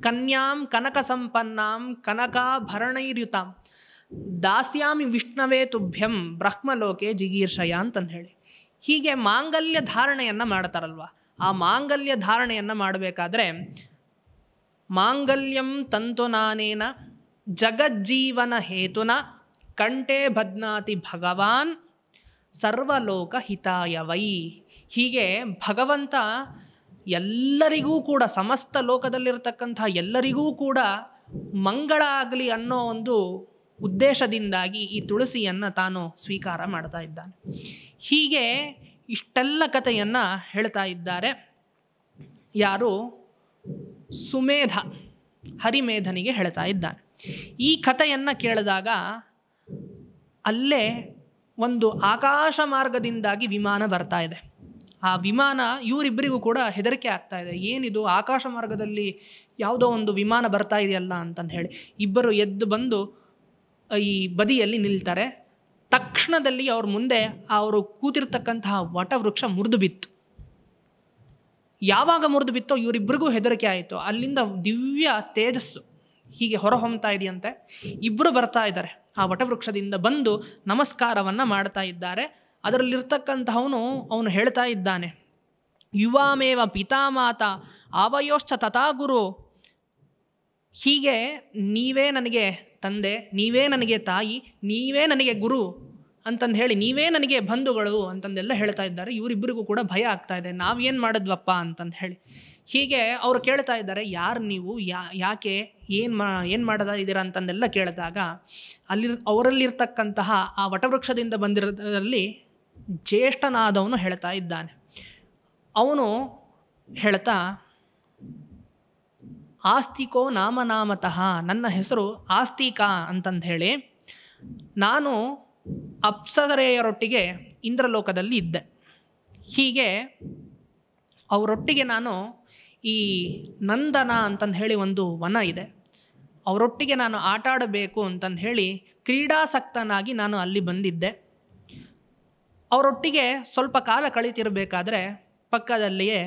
A: ಕನ್ಯಾಂ ಕನಕ ಸಂಪನ್ನಾಂ ಕನಕಾಭರಣೈರ್ಯುತಾಂ ದಾಸ್ಯಾಮಿ ವಿಷ್ಣವೇ ತುಭ್ಯಂ ಬ್ರಹ್ಮಲೋಕೆ ಜಿಗೀರ್ಷಯ ಅಂತಂದು ಹೇಳಿ ಹೀಗೆ ಮಾಂಗಲ್ಯ ಧಾರಣೆಯನ್ನು ಮಾಡ್ತಾರಲ್ವ ಆ ಮಾಂಗಲ್ಯ ಧಾರಣೆಯನ್ನು ಮಾಡಬೇಕಾದ್ರೆ ಮಾಂಗಲ್ಯಂ ತಂತುನಾನೇನ ಜಗಜ್ಜೀವನ ಹೇತುನ ಕಂಠೆ ಭದ್ನಾತಿ ಭಗವಾನ್ ಸರ್ವಲೋಕ ಹಿತಾಯವೈ ಹೀಗೆ ಭಗವಂತ ಎಲ್ಲರಿಗೂ ಕೂಡ ಸಮಸ್ತ ಲೋಕದಲ್ಲಿರತಕ್ಕಂಥ ಎಲ್ಲರಿಗೂ ಕೂಡ ಮಂಗಳ ಆಗಲಿ ಅನ್ನೋ ಒಂದು ಉದ್ದೇಶದಿಂದಾಗಿ ಈ ತುಳಸಿಯನ್ನು ತಾನು ಸ್ವೀಕಾರ ಮಾಡ್ತಾ ಇದ್ದಾನೆ ಹೀಗೆ ಇಷ್ಟೆಲ್ಲ ಕಥೆಯನ್ನು ಹೇಳ್ತಾ ಇದ್ದಾರೆ ಯಾರು ಸುಮೇಧ ಹರಿಮೇಧನಿಗೆ ಹೇಳ್ತಾ ಇದ್ದಾನೆ ಈ ಕಥೆಯನ್ನು ಕೇಳಿದಾಗ ಅಲ್ಲೇ ಒಂದು ಆಕಾಶ ಮಾರ್ಗದಿಂದಾಗಿ ವಿಮಾನ ಬರ್ತಾ ಇದೆ ಆ ವಿಮಾನ ಇವರಿಬ್ಬರಿಗೂ ಕೂಡ ಹೆದರಿಕೆ ಆಗ್ತಾ ಇದೆ ಏನಿದು ಆಕಾಶ ಮಾರ್ಗದಲ್ಲಿ ಯಾವುದೋ ಒಂದು ವಿಮಾನ ಬರ್ತಾ ಇದೆಯಲ್ಲ ಅಂತಂದು ಹೇಳಿ ಇಬ್ಬರು ಎದ್ದು ಬಂದು ಈ ಬದಿಯಲ್ಲಿ ನಿಲ್ತಾರೆ ತಕ್ಷಣದಲ್ಲಿ ಅವ್ರ ಮುಂದೆ ಅವರು ಕೂತಿರ್ತಕ್ಕಂತಹ ವಟವೃಕ್ಷ ಮುರಿದು ಬಿತ್ತು ಯಾವಾಗ ಮುರಿದು ಬಿತ್ತೋ ಇವರಿಬ್ಬರಿಗೂ ಹೆದರಿಕೆ ಆಯಿತು ಅಲ್ಲಿಂದ ದಿವ್ಯ ತೇಜಸ್ಸು ಹೀಗೆ ಹೊರ ಹೊಮ್ತಾ ಇದೆಯಂತೆ ಇಬ್ಬರು ಬರ್ತಾ ಇದ್ದಾರೆ ಆ ವಟವೃಕ್ಷದಿಂದ ಬಂದು ನಮಸ್ಕಾರವನ್ನು ಮಾಡ್ತಾ ಇದ್ದಾರೆ ಅದರಲ್ಲಿರ್ತಕ್ಕಂಥವನು ಅವನು ಹೇಳ್ತಾ ಇದ್ದಾನೆ ಯುವಾಮೇವ ಪಿತಾಮಾತ ಆವಯೋಶ್ಚ ತಥಾ ಹೀಗೆ ನೀವೇ ನನಗೆ ತಂದೆ ನೀವೇ ನನಗೆ ತಾಯಿ ನೀವೇ ನನಗೆ ಗುರು ಅಂತಂದು ಹೇಳಿ ನೀವೇ ನನಗೆ ಬಂಧುಗಳು ಅಂತಂದೆಲ್ಲ ಹೇಳ್ತಾ ಇದ್ದಾರೆ ಇವರಿಬ್ಬರಿಗೂ ಕೂಡ ಭಯ ಆಗ್ತಾ ಇದೆ ನಾವೇನು ಮಾಡಿದ್ವಪ್ಪ ಅಂತಂದು ಹೇಳಿ ಹೀಗೆ ಅವರು ಕೇಳ್ತಾ ಇದ್ದಾರೆ ಯಾರು ನೀವು ಯಾ ಯಾಕೆ ಏನು ಮಾ ಏನು ಮಾಡದ ಇದ್ದೀರಾ ಅಂತಂದೆಲ್ಲ ಕೇಳಿದಾಗ ಅಲ್ಲಿ ಅವರಲ್ಲಿರ್ತಕ್ಕಂತಹ ಆ ವಟವೃಕ್ಷದಿಂದ ಬಂದಿರೋದರಲ್ಲಿ ಜ್ಯೇಷ್ಠನಾದವನು ಹೇಳ್ತಾ ಇದ್ದಾನೆ ಅವನು ಹೇಳ್ತಾ ಆಸ್ತಿಕೋ ನಾಮನಾಮತಃ ನನ್ನ ಹೆಸರು ಆಸ್ತಿಕ ಅಂತಂದು ಹೇಳಿ ನಾನು ಅಪ್ಸರೆಯರೊಟ್ಟಿಗೆ ಇಂದ್ರಲೋಕದಲ್ಲಿ ಇದ್ದೆ ಹೀಗೆ ಅವರೊಟ್ಟಿಗೆ ನಾನು ಈ ನಂದನ ಅಂತಂದು ಹೇಳಿ ಒಂದು ವನ ಇದೆ ಅವರೊಟ್ಟಿಗೆ ನಾನು ಆಟ ಆಡಬೇಕು ಅಂತಂದು ಹೇಳಿ ಕ್ರೀಡಾಸಕ್ತನಾಗಿ ನಾನು ಅಲ್ಲಿ ಬಂದಿದ್ದೆ ಅವರೊಟ್ಟಿಗೆ ಸ್ವಲ್ಪ ಕಾಲ ಕಳಿತಿರಬೇಕಾದ್ರೆ ಪಕ್ಕದಲ್ಲಿಯೇ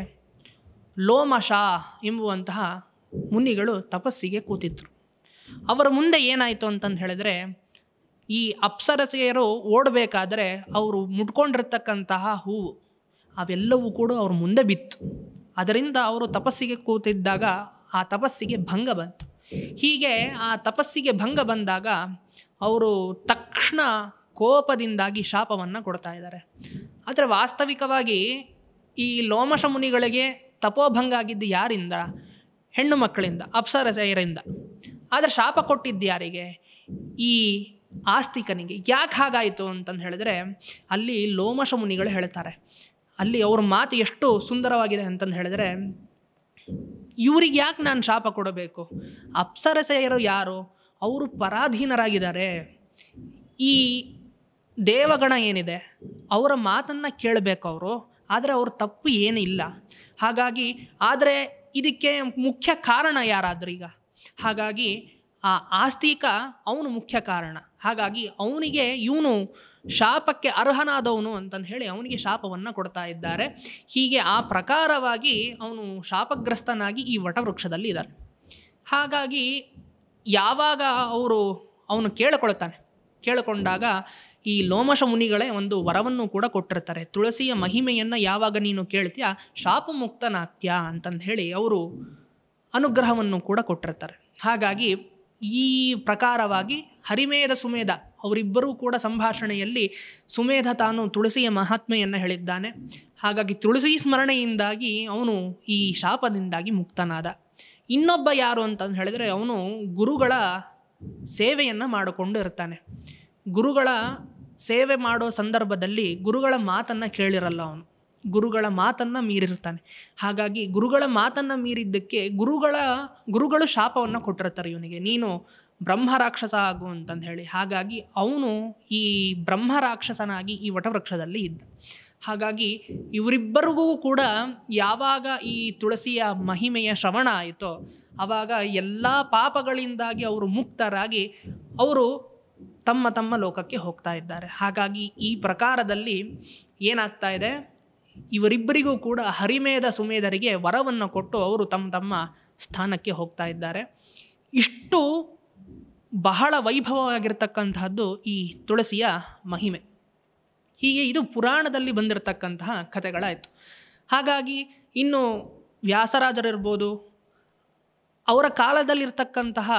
A: ಲೋಮಶಾ ಎಂಬುವಂತಹ ಮುನಿಗಳು ತಪಸ್ಸಿಗೆ ಕೂತಿದ್ರು ಅವರ ಮುಂದೆ ಏನಾಯಿತು ಅಂತಂದು ಹೇಳಿದ್ರೆ ಈ ಅಪ್ಸರಸೆಯರು ಓಡಬೇಕಾದ್ರೆ ಅವರು ಮುಟ್ಕೊಂಡಿರ್ತಕ್ಕಂತಹ ಹೂವು ಅವೆಲ್ಲವೂ ಕೂಡ ಅವ್ರ ಮುಂದೆ ಬಿತ್ತು ಅದರಿಂದ ಅವರು ತಪಸ್ಸಿಗೆ ಕೂತಿದ್ದಾಗ ಆ ತಪಸ್ಸಿಗೆ ಭಂಗ ಬಂತು ಹೀಗೆ ಆ ತಪಸ್ಸಿಗೆ ಭಂಗ ಬಂದಾಗ ಅವರು ತಕ್ಷಣ ಕೋಪದಿಂದಾಗಿ ಶಾಪವನ್ನು ಕೊಡ್ತಾ ಇದ್ದಾರೆ ಆದರೆ ವಾಸ್ತವಿಕವಾಗಿ ಈ ಲೋಮಶ ಮುನಿಗಳಿಗೆ ತಪೋಭಂಗ ಆಗಿದ್ದು ಯಾರಿಂದ ಹೆಣ್ಣು ಮಕ್ಕಳಿಂದ ಅಪ್ಸರಸೆಯರಿಂದ ಆದರೆ ಶಾಪ ಕೊಟ್ಟಿದ್ದು ಯಾರಿಗೆ ಈ ಆಸ್ತಿಕನಿಗೆ ಯಾಕೆ ಹಾಗಾಯಿತು ಅಂತಂದು ಹೇಳಿದ್ರೆ ಅಲ್ಲಿ ಲೋಮಶ ಮುನಿಗಳು ಹೇಳ್ತಾರೆ ಅಲ್ಲಿ ಅವ್ರ ಮಾತು ಎಷ್ಟು ಸುಂದರವಾಗಿದೆ ಅಂತಂದು ಹೇಳಿದ್ರೆ ಇವ್ರಿಗೆ ಯಾಕೆ ನಾನು ಶಾಪ ಕೊಡಬೇಕು ಅಪ್ಸರಸೆಯರು ಯಾರು ಅವರು ಪರಾಧೀನರಾಗಿದ್ದಾರೆ ಈ ದೇವಗಣ ಏನಿದೆ ಅವರ ಮಾತನ್ನು ಕೇಳಬೇಕು ಅವರು ಆದರೆ ಅವ್ರ ತಪ್ಪು ಏನಿಲ್ಲ ಹಾಗಾಗಿ ಆದರೆ ಇದಕ್ಕೆ ಮುಖ್ಯ ಕಾರಣ ಯಾರಾದರೂ ಈಗ ಹಾಗಾಗಿ ಆ ಆಸ್ತಿಕ ಅವನು ಮುಖ್ಯ ಕಾರಣ ಹಾಗಾಗಿ ಅವನಿಗೆ ಇವನು ಶಾಪಕ್ಕೆ ಅರ್ಹನಾದವನು ಅಂತಂದು ಹೇಳಿ ಅವನಿಗೆ ಶಾಪವನ್ನು ಕೊಡ್ತಾ ಇದ್ದಾರೆ ಹೀಗೆ ಆ ಪ್ರಕಾರವಾಗಿ ಅವನು ಶಾಪಗ್ರಸ್ತನಾಗಿ ಈ ವಟವೃಕ್ಷದಲ್ಲಿ ಇದ್ದಾನೆ ಹಾಗಾಗಿ ಯಾವಾಗ ಅವರು ಅವನು ಕೇಳಿಕೊಳ್ತಾನೆ ಕೇಳಿಕೊಂಡಾಗ ಈ ಲೋಮಶ ಮುನಿಗಳೇ ಒಂದು ವರವನ್ನು ಕೂಡ ಕೊಟ್ಟಿರ್ತಾರೆ ತುಳಸಿಯ ಮಹಿಮೆಯನ್ನು ಯಾವಾಗ ನೀನು ಕೇಳ್ತೀಯ ಶಾಪಮುಕ್ತನಾಗ್ತೀಯಾ ಅಂತಂದು ಹೇಳಿ ಅವರು ಅನುಗ್ರಹವನ್ನು ಕೂಡ ಕೊಟ್ಟಿರ್ತಾರೆ ಹಾಗಾಗಿ ಈ ಪ್ರಕಾರವಾಗಿ ಹರಿಮೇಧ ಸುಮೇಧ ಅವರಿಬ್ಬರೂ ಕೂಡ ಸಂಭಾಷಣೆಯಲ್ಲಿ ಸುಮೇಧ ತಾನು ತುಳಸಿಯ ಮಹಾತ್ಮೆಯನ್ನು ಹೇಳಿದ್ದಾನೆ ಹಾಗಾಗಿ ತುಳಸಿ ಸ್ಮರಣೆಯಿಂದಾಗಿ ಅವನು ಈ ಶಾಪದಿಂದಾಗಿ ಮುಕ್ತನಾದ ಇನ್ನೊಬ್ಬ ಯಾರು ಅಂತಂದು ಹೇಳಿದರೆ ಅವನು ಗುರುಗಳ ಸೇವೆಯನ್ನು ಮಾಡಿಕೊಂಡು ಇರ್ತಾನೆ ಗುರುಗಳ ಸೇವೆ ಮಾಡೋ ಸಂದರ್ಭದಲ್ಲಿ ಗುರುಗಳ ಮಾತನ್ನು ಕೇಳಿರಲ್ಲ ಅವನು ಗುರುಗಳ ಮಾತನ್ನು ಮೀರಿರ್ತಾನೆ ಹಾಗಾಗಿ ಗುರುಗಳ ಮಾತನ್ನು ಮೀರಿದ್ದಕ್ಕೆ ಗುರುಗಳ ಗುರುಗಳು ಶಾಪವನ್ನು ಕೊಟ್ಟಿರ್ತಾರೆ ಇವನಿಗೆ ನೀನು ಬ್ರಹ್ಮ ರಾಕ್ಷಸ ಆಗು ಅಂತಂದು ಹೇಳಿ ಹಾಗಾಗಿ ಅವನು ಈ ಬ್ರಹ್ಮ ರಾಕ್ಷಸನಾಗಿ ಈ ವಟವೃಕ್ಷದಲ್ಲಿ ಇದ್ದ ಹಾಗಾಗಿ ಇವರಿಬ್ಬರಿಗೂ ಕೂಡ ಯಾವಾಗ ಈ ತುಳಸಿಯ ಮಹಿಮೆಯ ಶ್ರವಣ ಆಯಿತೋ ಆವಾಗ ಎಲ್ಲ ಪಾಪಗಳಿಂದಾಗಿ ಅವರು ಮುಕ್ತರಾಗಿ ಅವರು ತಮ್ಮ ತಮ್ಮ ಲೋಕಕ್ಕೆ ಹೋಗ್ತಾ ಇದ್ದಾರೆ ಹಾಗಾಗಿ ಈ ಪ್ರಕಾರದಲ್ಲಿ ಏನಾಗ್ತಾ ಇದೆ ಇವರಿಬ್ಬರಿಗೂ ಕೂಡ ಹರಿಮೇಧ ಸುಮೇಧರಿಗೆ ವರವನ್ನು ಕೊಟ್ಟು ಅವರು ತಮ್ಮ ತಮ್ಮ ಸ್ಥಾನಕ್ಕೆ ಹೋಗ್ತಾ ಇದ್ದಾರೆ ಇಷ್ಟು ಬಹಳ ವೈಭವವಾಗಿರ್ತಕ್ಕಂತಹದ್ದು ಈ ತುಳಸಿಯ ಮಹಿಮೆ ಹೀಗೆ ಇದು ಪುರಾಣದಲ್ಲಿ ಬಂದಿರತಕ್ಕಂತಹ ಕಥೆಗಳಾಯಿತು ಹಾಗಾಗಿ ಇನ್ನು ವ್ಯಾಸರಾಜರಿರ್ಬೋದು ಅವರ ಕಾಲದಲ್ಲಿರ್ತಕ್ಕಂತಹ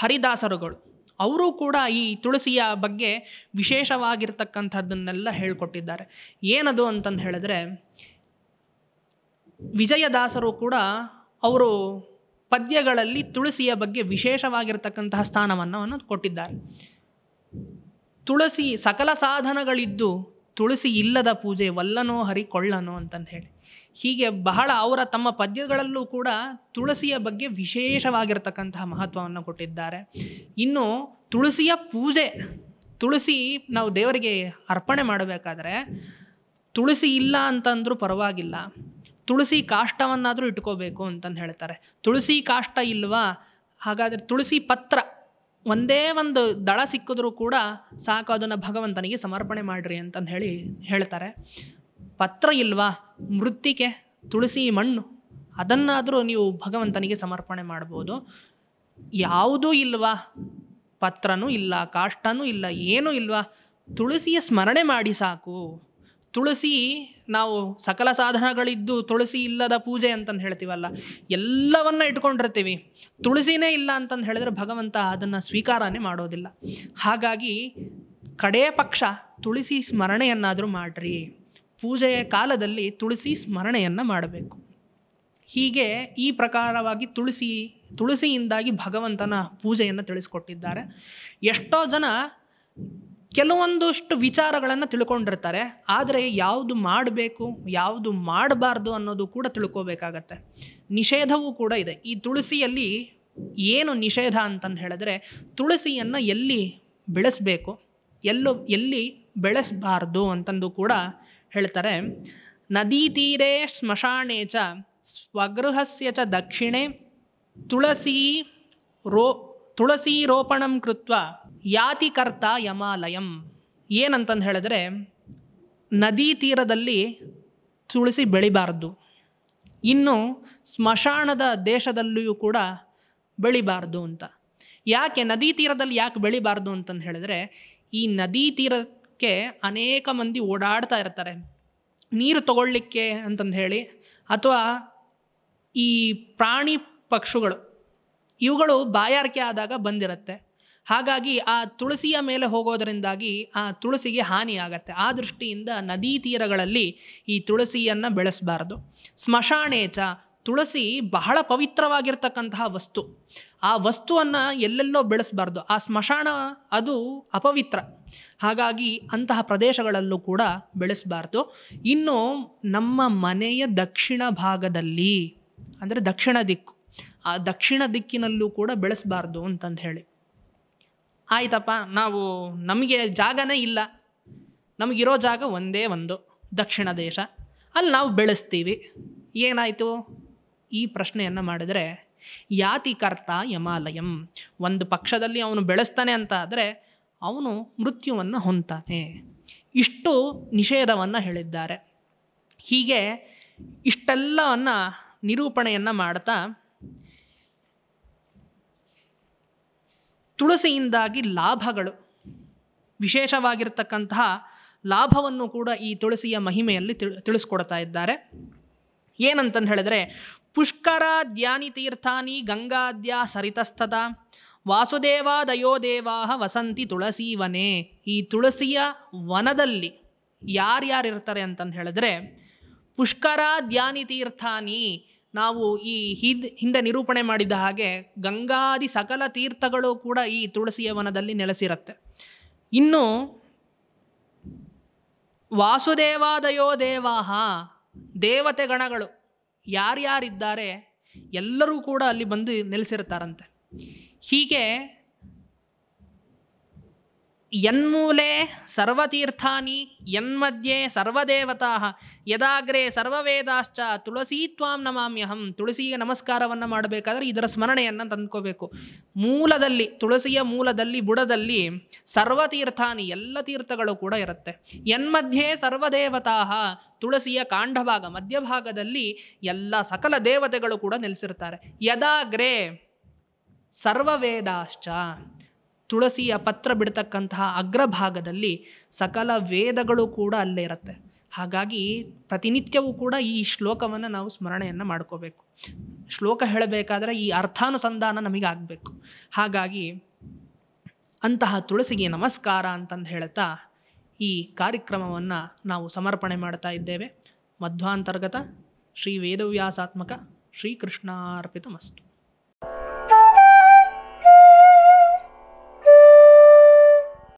A: ಹರಿದಾಸರುಗಳು ಅವರು ಕೂಡ ಈ ತುಳಸಿಯ ಬಗ್ಗೆ ವಿಶೇಷವಾಗಿರ್ತಕ್ಕಂಥದ್ದನ್ನೆಲ್ಲ ಹೇಳಿಕೊಟ್ಟಿದ್ದಾರೆ ಏನದು ಅಂತಂದು ಹೇಳಿದ್ರೆ ವಿಜಯದಾಸರು ಕೂಡ ಅವರು ಪದ್ಯಗಳಲ್ಲಿ ತುಳಸಿಯ ಬಗ್ಗೆ ವಿಶೇಷವಾಗಿರ್ತಕ್ಕಂತಹ ಸ್ಥಾನವನ್ನು ಕೊಟ್ಟಿದ್ದಾರೆ ತುಳಸಿ ಸಕಲ ಸಾಧನಗಳಿದ್ದು ತುಳಸಿ ಇಲ್ಲದ ಪೂಜೆ ವಲ್ಲನೋ ಹರಿಕೊಳ್ಳನೋ ಅಂತಂದು ಹೇಳಿ ಹೀಗೆ ಬಹಳ ಅವರ ತಮ್ಮ ಪದ್ಯಗಳಲ್ಲೂ ಕೂಡ ತುಳಸಿಯ ಬಗ್ಗೆ ವಿಶೇಷವಾಗಿರ್ತಕ್ಕಂತಹ ಮಹತ್ವವನ್ನು ಕೊಟ್ಟಿದ್ದಾರೆ ಇನ್ನು ತುಳಸಿಯ ಪೂಜೆ ತುಳಸಿ ನಾವು ದೇವರಿಗೆ ಅರ್ಪಣೆ ಮಾಡಬೇಕಾದ್ರೆ ತುಳಸಿ ಇಲ್ಲ ಅಂತಂದರೂ ಪರವಾಗಿಲ್ಲ ತುಳಸಿ ಕಾಷ್ಟವನ್ನಾದರೂ ಇಟ್ಕೋಬೇಕು ಅಂತಂದು ಹೇಳ್ತಾರೆ ತುಳಸಿ ಕಾಷ್ಟ ಇಲ್ವಾ ಹಾಗಾದರೆ ತುಳಸಿ ಪತ್ರ ಒಂದೇ ಒಂದು ದಳ ಸಿಕ್ಕಿದ್ರೂ ಕೂಡ ಸಾಕು ಅದನ್ನು ಭಗವಂತನಿಗೆ ಸಮರ್ಪಣೆ ಮಾಡಿರಿ ಅಂತಂದು ಹೇಳಿ ಹೇಳ್ತಾರೆ ಪತ್ರ ಇಲ್ವಾ ಮೃತ್ತಿಕೆ ತುಳಸಿ ಮಣ್ಣು ಅದನ್ನಾದರೂ ನೀವು ಭಗವಂತನಿಗೆ ಸಮರ್ಪಣೆ ಮಾಡ್ಬೋದು ಯಾವುದೂ ಇಲ್ವಾ ಪತ್ರನೂ ಇಲ್ಲ ಕಾಷ್ಟನೂ ಇಲ್ಲ ಏನೂ ಇಲ್ವಾ ತುಳಸಿಯ ಸ್ಮರಣೆ ಮಾಡಿ ಸಾಕು ತುಳಸಿ ನಾವು ಸಕಲ ಸಾಧನಗಳಿದ್ದು ತುಳಸಿ ಇಲ್ಲದ ಪೂಜೆ ಅಂತಂದು ಹೇಳ್ತೀವಲ್ಲ ಎಲ್ಲವನ್ನ ಇಟ್ಕೊಂಡಿರ್ತೀವಿ ತುಳಸಿನೇ ಇಲ್ಲ ಅಂತಂದು ಹೇಳಿದ್ರೆ ಭಗವಂತ ಅದನ್ನು ಸ್ವೀಕಾರನೇ ಮಾಡೋದಿಲ್ಲ ಹಾಗಾಗಿ ಕಡೇ ಪಕ್ಷ ತುಳಸಿ ಸ್ಮರಣೆಯನ್ನಾದರೂ ಮಾಡಿರಿ ಪೂಜೆಯ ಕಾಲದಲ್ಲಿ ತುಳಸಿ ಸ್ಮರಣೆಯನ್ನು ಮಾಡಬೇಕು ಹೀಗೆ ಈ ಪ್ರಕಾರವಾಗಿ ತುಳಸಿ ತುಳಸಿಯಿಂದಾಗಿ ಭಗವಂತನ ಪೂಜೆಯನ್ನು ತಿಳಿಸ್ಕೊಟ್ಟಿದ್ದಾರೆ ಎಷ್ಟೋ ಜನ ಕೆಲವೊಂದಷ್ಟು ವಿಚಾರಗಳನ್ನು ತಿಳ್ಕೊಂಡಿರ್ತಾರೆ ಆದರೆ ಯಾವುದು ಮಾಡಬೇಕು ಯಾವುದು ಮಾಡಬಾರ್ದು ಅನ್ನೋದು ಕೂಡ ತಿಳ್ಕೋಬೇಕಾಗತ್ತೆ ನಿಷೇಧವೂ ಕೂಡ ಇದೆ ಈ ತುಳಸಿಯಲ್ಲಿ ಏನು ನಿಷೇಧ ಅಂತಂದು ಹೇಳಿದ್ರೆ ತುಳಸಿಯನ್ನು ಎಲ್ಲಿ ಬೆಳೆಸಬೇಕು ಎಲ್ಲೋ ಎಲ್ಲಿ ಬೆಳೆಸಬಾರ್ದು ಅಂತಂದು ಕೂಡ ಹೇಳ್ತಾರೆ ನದಿ ತೀರೆ ಸ್ಮಶಾನೆ ಚ ಸ್ವಗೃಹಸ್ಯ ಚ ದಕ್ಷಿಣೆ ತುಳಸಿ ರೋ ರೋಪಣಂ ಕೃತ್ವ ಯಾತಿ ಕರ್ತ ಯಮಾಲಯಂ ಏನಂತಂದು ಹೇಳಿದ್ರೆ ನದಿ ತೀರದಲ್ಲಿ ತುಳಸಿ ಬೆಳಿಬಾರ್ದು ಇನ್ನು ಸ್ಮಶಾನದ ದೇಶದಲ್ಲಿಯೂ ಕೂಡ ಬೆಳಿಬಾರ್ದು ಅಂತ ಯಾಕೆ ನದಿ ತೀರದಲ್ಲಿ ಯಾಕೆ ಬೆಳಿಬಾರ್ದು ಅಂತಂದು ಹೇಳಿದ್ರೆ ಈ ನದಿ ತೀರ ಅದಕ್ಕೆ ಅನೇಕ ಮಂದಿ ಓಡಾಡ್ತಾ ಇರ್ತಾರೆ ನೀರು ತಗೊಳ್ಳಿಕ್ಕೆ ಅಂತಂದು ಹೇಳಿ ಅಥವಾ ಈ ಪ್ರಾಣಿ ಪಕ್ಷಿಗಳು ಇವುಗಳು ಬಾಯಾರಿಕೆ ಆದಾಗ ಬಂದಿರುತ್ತೆ ಹಾಗಾಗಿ ಆ ತುಳಸಿಯ ಮೇಲೆ ಹೋಗೋದರಿಂದಾಗಿ ಆ ತುಳಸಿಗೆ ಹಾನಿಯಾಗತ್ತೆ ಆ ದೃಷ್ಟಿಯಿಂದ ನದಿ ತೀರಗಳಲ್ಲಿ ಈ ತುಳಸಿಯನ್ನು ಬೆಳೆಸಬಾರ್ದು ಸ್ಮಶಾನೇಚ ತುಳಸಿ ಬಹಳ ಪವಿತ್ರವಾಗಿರ್ತಕ್ಕಂತಹ ವಸ್ತು ಆ ವಸ್ತುವನ್ನು ಎಲ್ಲೆಲ್ಲೋ ಬೆಳೆಸಬಾರ್ದು ಆ ಸ್ಮಶಾನ ಅದು ಅಪವಿತ್ರ ಹಾಗಾಗಿ ಅಂತಹ ಪ್ರದೇಶಗಳಲ್ಲೂ ಕೂಡ ಬೆಳೆಸಬಾರ್ದು ಇನ್ನು ನಮ್ಮ ಮನೆಯ ದಕ್ಷಿಣ ಭಾಗದಲ್ಲಿ ಅಂದರೆ ದಕ್ಷಿಣ ದಿಕ್ಕು ಆ ದಕ್ಷಿಣ ದಿಕ್ಕಿನಲ್ಲೂ ಕೂಡ ಬೆಳೆಸಬಾರ್ದು ಅಂತಂದು ಹೇಳಿ ಆಯಿತಪ್ಪ ನಾವು ನಮಗೆ ಜಾಗನೇ ಇಲ್ಲ ನಮಗಿರೋ ಜಾಗ ಒಂದೇ ಒಂದು ದಕ್ಷಿಣ ದೇಶ ಅಲ್ಲಿ ನಾವು ಬೆಳೆಸ್ತೀವಿ ಏನಾಯಿತು ಈ ಪ್ರಶ್ನೆಯನ್ನು ಮಾಡಿದರೆ ಯಾತಿ ಕರ್ತ ಯಮಾಲಯಂ ಒಂದು ಪಕ್ಷದಲ್ಲಿ ಅವನು ಬೆಳೆಸ್ತಾನೆ ಅಂತ ಆದರೆ ಅವನು ಮೃತ್ಯುವನ್ನು ಹೊಂತಾನೆ ಇಷ್ಟು ನಿಷೇಧವನ್ನು ಹೇಳಿದ್ದಾರೆ ಹೀಗೆ ಇಷ್ಟೆಲ್ಲವನ್ನು ನಿರೂಪಣೆಯನ್ನು ಮಾಡ್ತಾ ತುಳಸಿಯಿಂದಾಗಿ ಲಾಭಗಳು ವಿಶೇಷವಾಗಿರ್ತಕ್ಕಂತಹ ಲಾಭವನ್ನು ಕೂಡ ಈ ತುಳಸಿಯ ಮಹಿಮೆಯಲ್ಲಿ ತಿಳ್ ತಿಳಿಸ್ಕೊಡ್ತಾ ಇದ್ದಾರೆ ಏನಂತಂದು ಹೇಳಿದರೆ ಪುಷ್ಕರ ಧ್ಯಾನಿ ತೀರ್ಥಾನಿ ಗಂಗಾದ್ಯ ಸರಿತಸ್ಥದ ವಾಸುದೇವಾದಯೋ ದೇವಾಹ ವಸಂತಿ ವನೆ ಈ ತುಳಸಿಯ ವನದಲ್ಲಿ ಯಾರ್ಯಾರಿರ್ತಾರೆ ಅಂತಂದು ಹೇಳಿದ್ರೆ ಧ್ಯಾನಿ ತೀರ್ಥಾನಿ ನಾವು ಈ ಹಿದ್ ಹಿಂದೆ ನಿರೂಪಣೆ ಮಾಡಿದ ಹಾಗೆ ಗಂಗಾದಿ ಸಕಲ ತೀರ್ಥಗಳು ಕೂಡ ಈ ತುಳಸಿಯ ವನದಲ್ಲಿ ನೆಲೆಸಿರುತ್ತೆ ಇನ್ನು ವಾಸುದೇವಾದಯೋ ದೇವಾಹ ದೇವತೆ ಗಣಗಳು ಯಾರ್ಯಾರಿದ್ದಾರೆ ಎಲ್ಲರೂ ಕೂಡ ಅಲ್ಲಿ ಬಂದು ನೆಲೆಸಿರ್ತಾರಂತೆ ಹೀಗೆ ಯನ್ಮೂಲೆ ಸರ್ವತೀರ್ಥಾನಿ ಯನ್ಮಧ್ಯೆ ಸರ್ವದೇವತಾ ಯದಾಗ್ರೆ ಸರ್ವವೇದಾಶ್ಚ ತುಳಸೀತ್ವಾಂ ನಮಾಮ್ಯಹಂ ತುಳಸಿಗೆ ನಮಸ್ಕಾರವನ್ನು ಮಾಡಬೇಕಾದ್ರೆ ಇದರ ಸ್ಮರಣೆಯನ್ನು ತಂದ್ಕೋಬೇಕು ಮೂಲದಲ್ಲಿ ತುಳಸಿಯ ಮೂಲದಲ್ಲಿ ಬುಡದಲ್ಲಿ ಸರ್ವತೀರ್ಥಾನಿ ಎಲ್ಲ ತೀರ್ಥಗಳು ಕೂಡ ಇರುತ್ತೆ ಯನ್ಮಧ್ಯೆ ಸರ್ವದೇವತಾ ತುಳಸಿಯ ಕಾಂಡಭಾಗ ಮಧ್ಯಭಾಗದಲ್ಲಿ ಎಲ್ಲ ಸಕಲ ದೇವತೆಗಳು ಕೂಡ ನೆಲೆಸಿರ್ತಾರೆ ಯದಾಗ್ರೆ ಸರ್ವವೇದಾಶ್ಚ ತುಳಸಿಯ ಪತ್ರ ಬಿಡ್ತಕ್ಕಂತಹ ಅಗ್ರಭಾಗದಲ್ಲಿ ಸಕಲ ವೇದಗಳು ಕೂಡ ಅಲ್ಲೇ ಇರುತ್ತೆ ಹಾಗಾಗಿ ಪ್ರತಿನಿತ್ಯವೂ ಕೂಡ ಈ ಶ್ಲೋಕವನ್ನು ನಾವು ಸ್ಮರಣೆಯನ್ನು ಮಾಡ್ಕೋಬೇಕು ಶ್ಲೋಕ ಹೇಳಬೇಕಾದ್ರೆ ಈ ಅರ್ಥಾನುಸಂಧಾನ ನಮಗೆ ಆಗಬೇಕು ಹಾಗಾಗಿ ಅಂತಹ ತುಳಸಿಗೆ ನಮಸ್ಕಾರ ಅಂತಂದು ಹೇಳ್ತಾ ಈ ಕಾರ್ಯಕ್ರಮವನ್ನು ನಾವು ಸಮರ್ಪಣೆ ಮಾಡ್ತಾ ಇದ್ದೇವೆ ಮಧ್ವಾಂತರ್ಗತ ಶ್ರೀ ವೇದವ್ಯಾಸಾತ್ಮಕ ಮಸ್ತು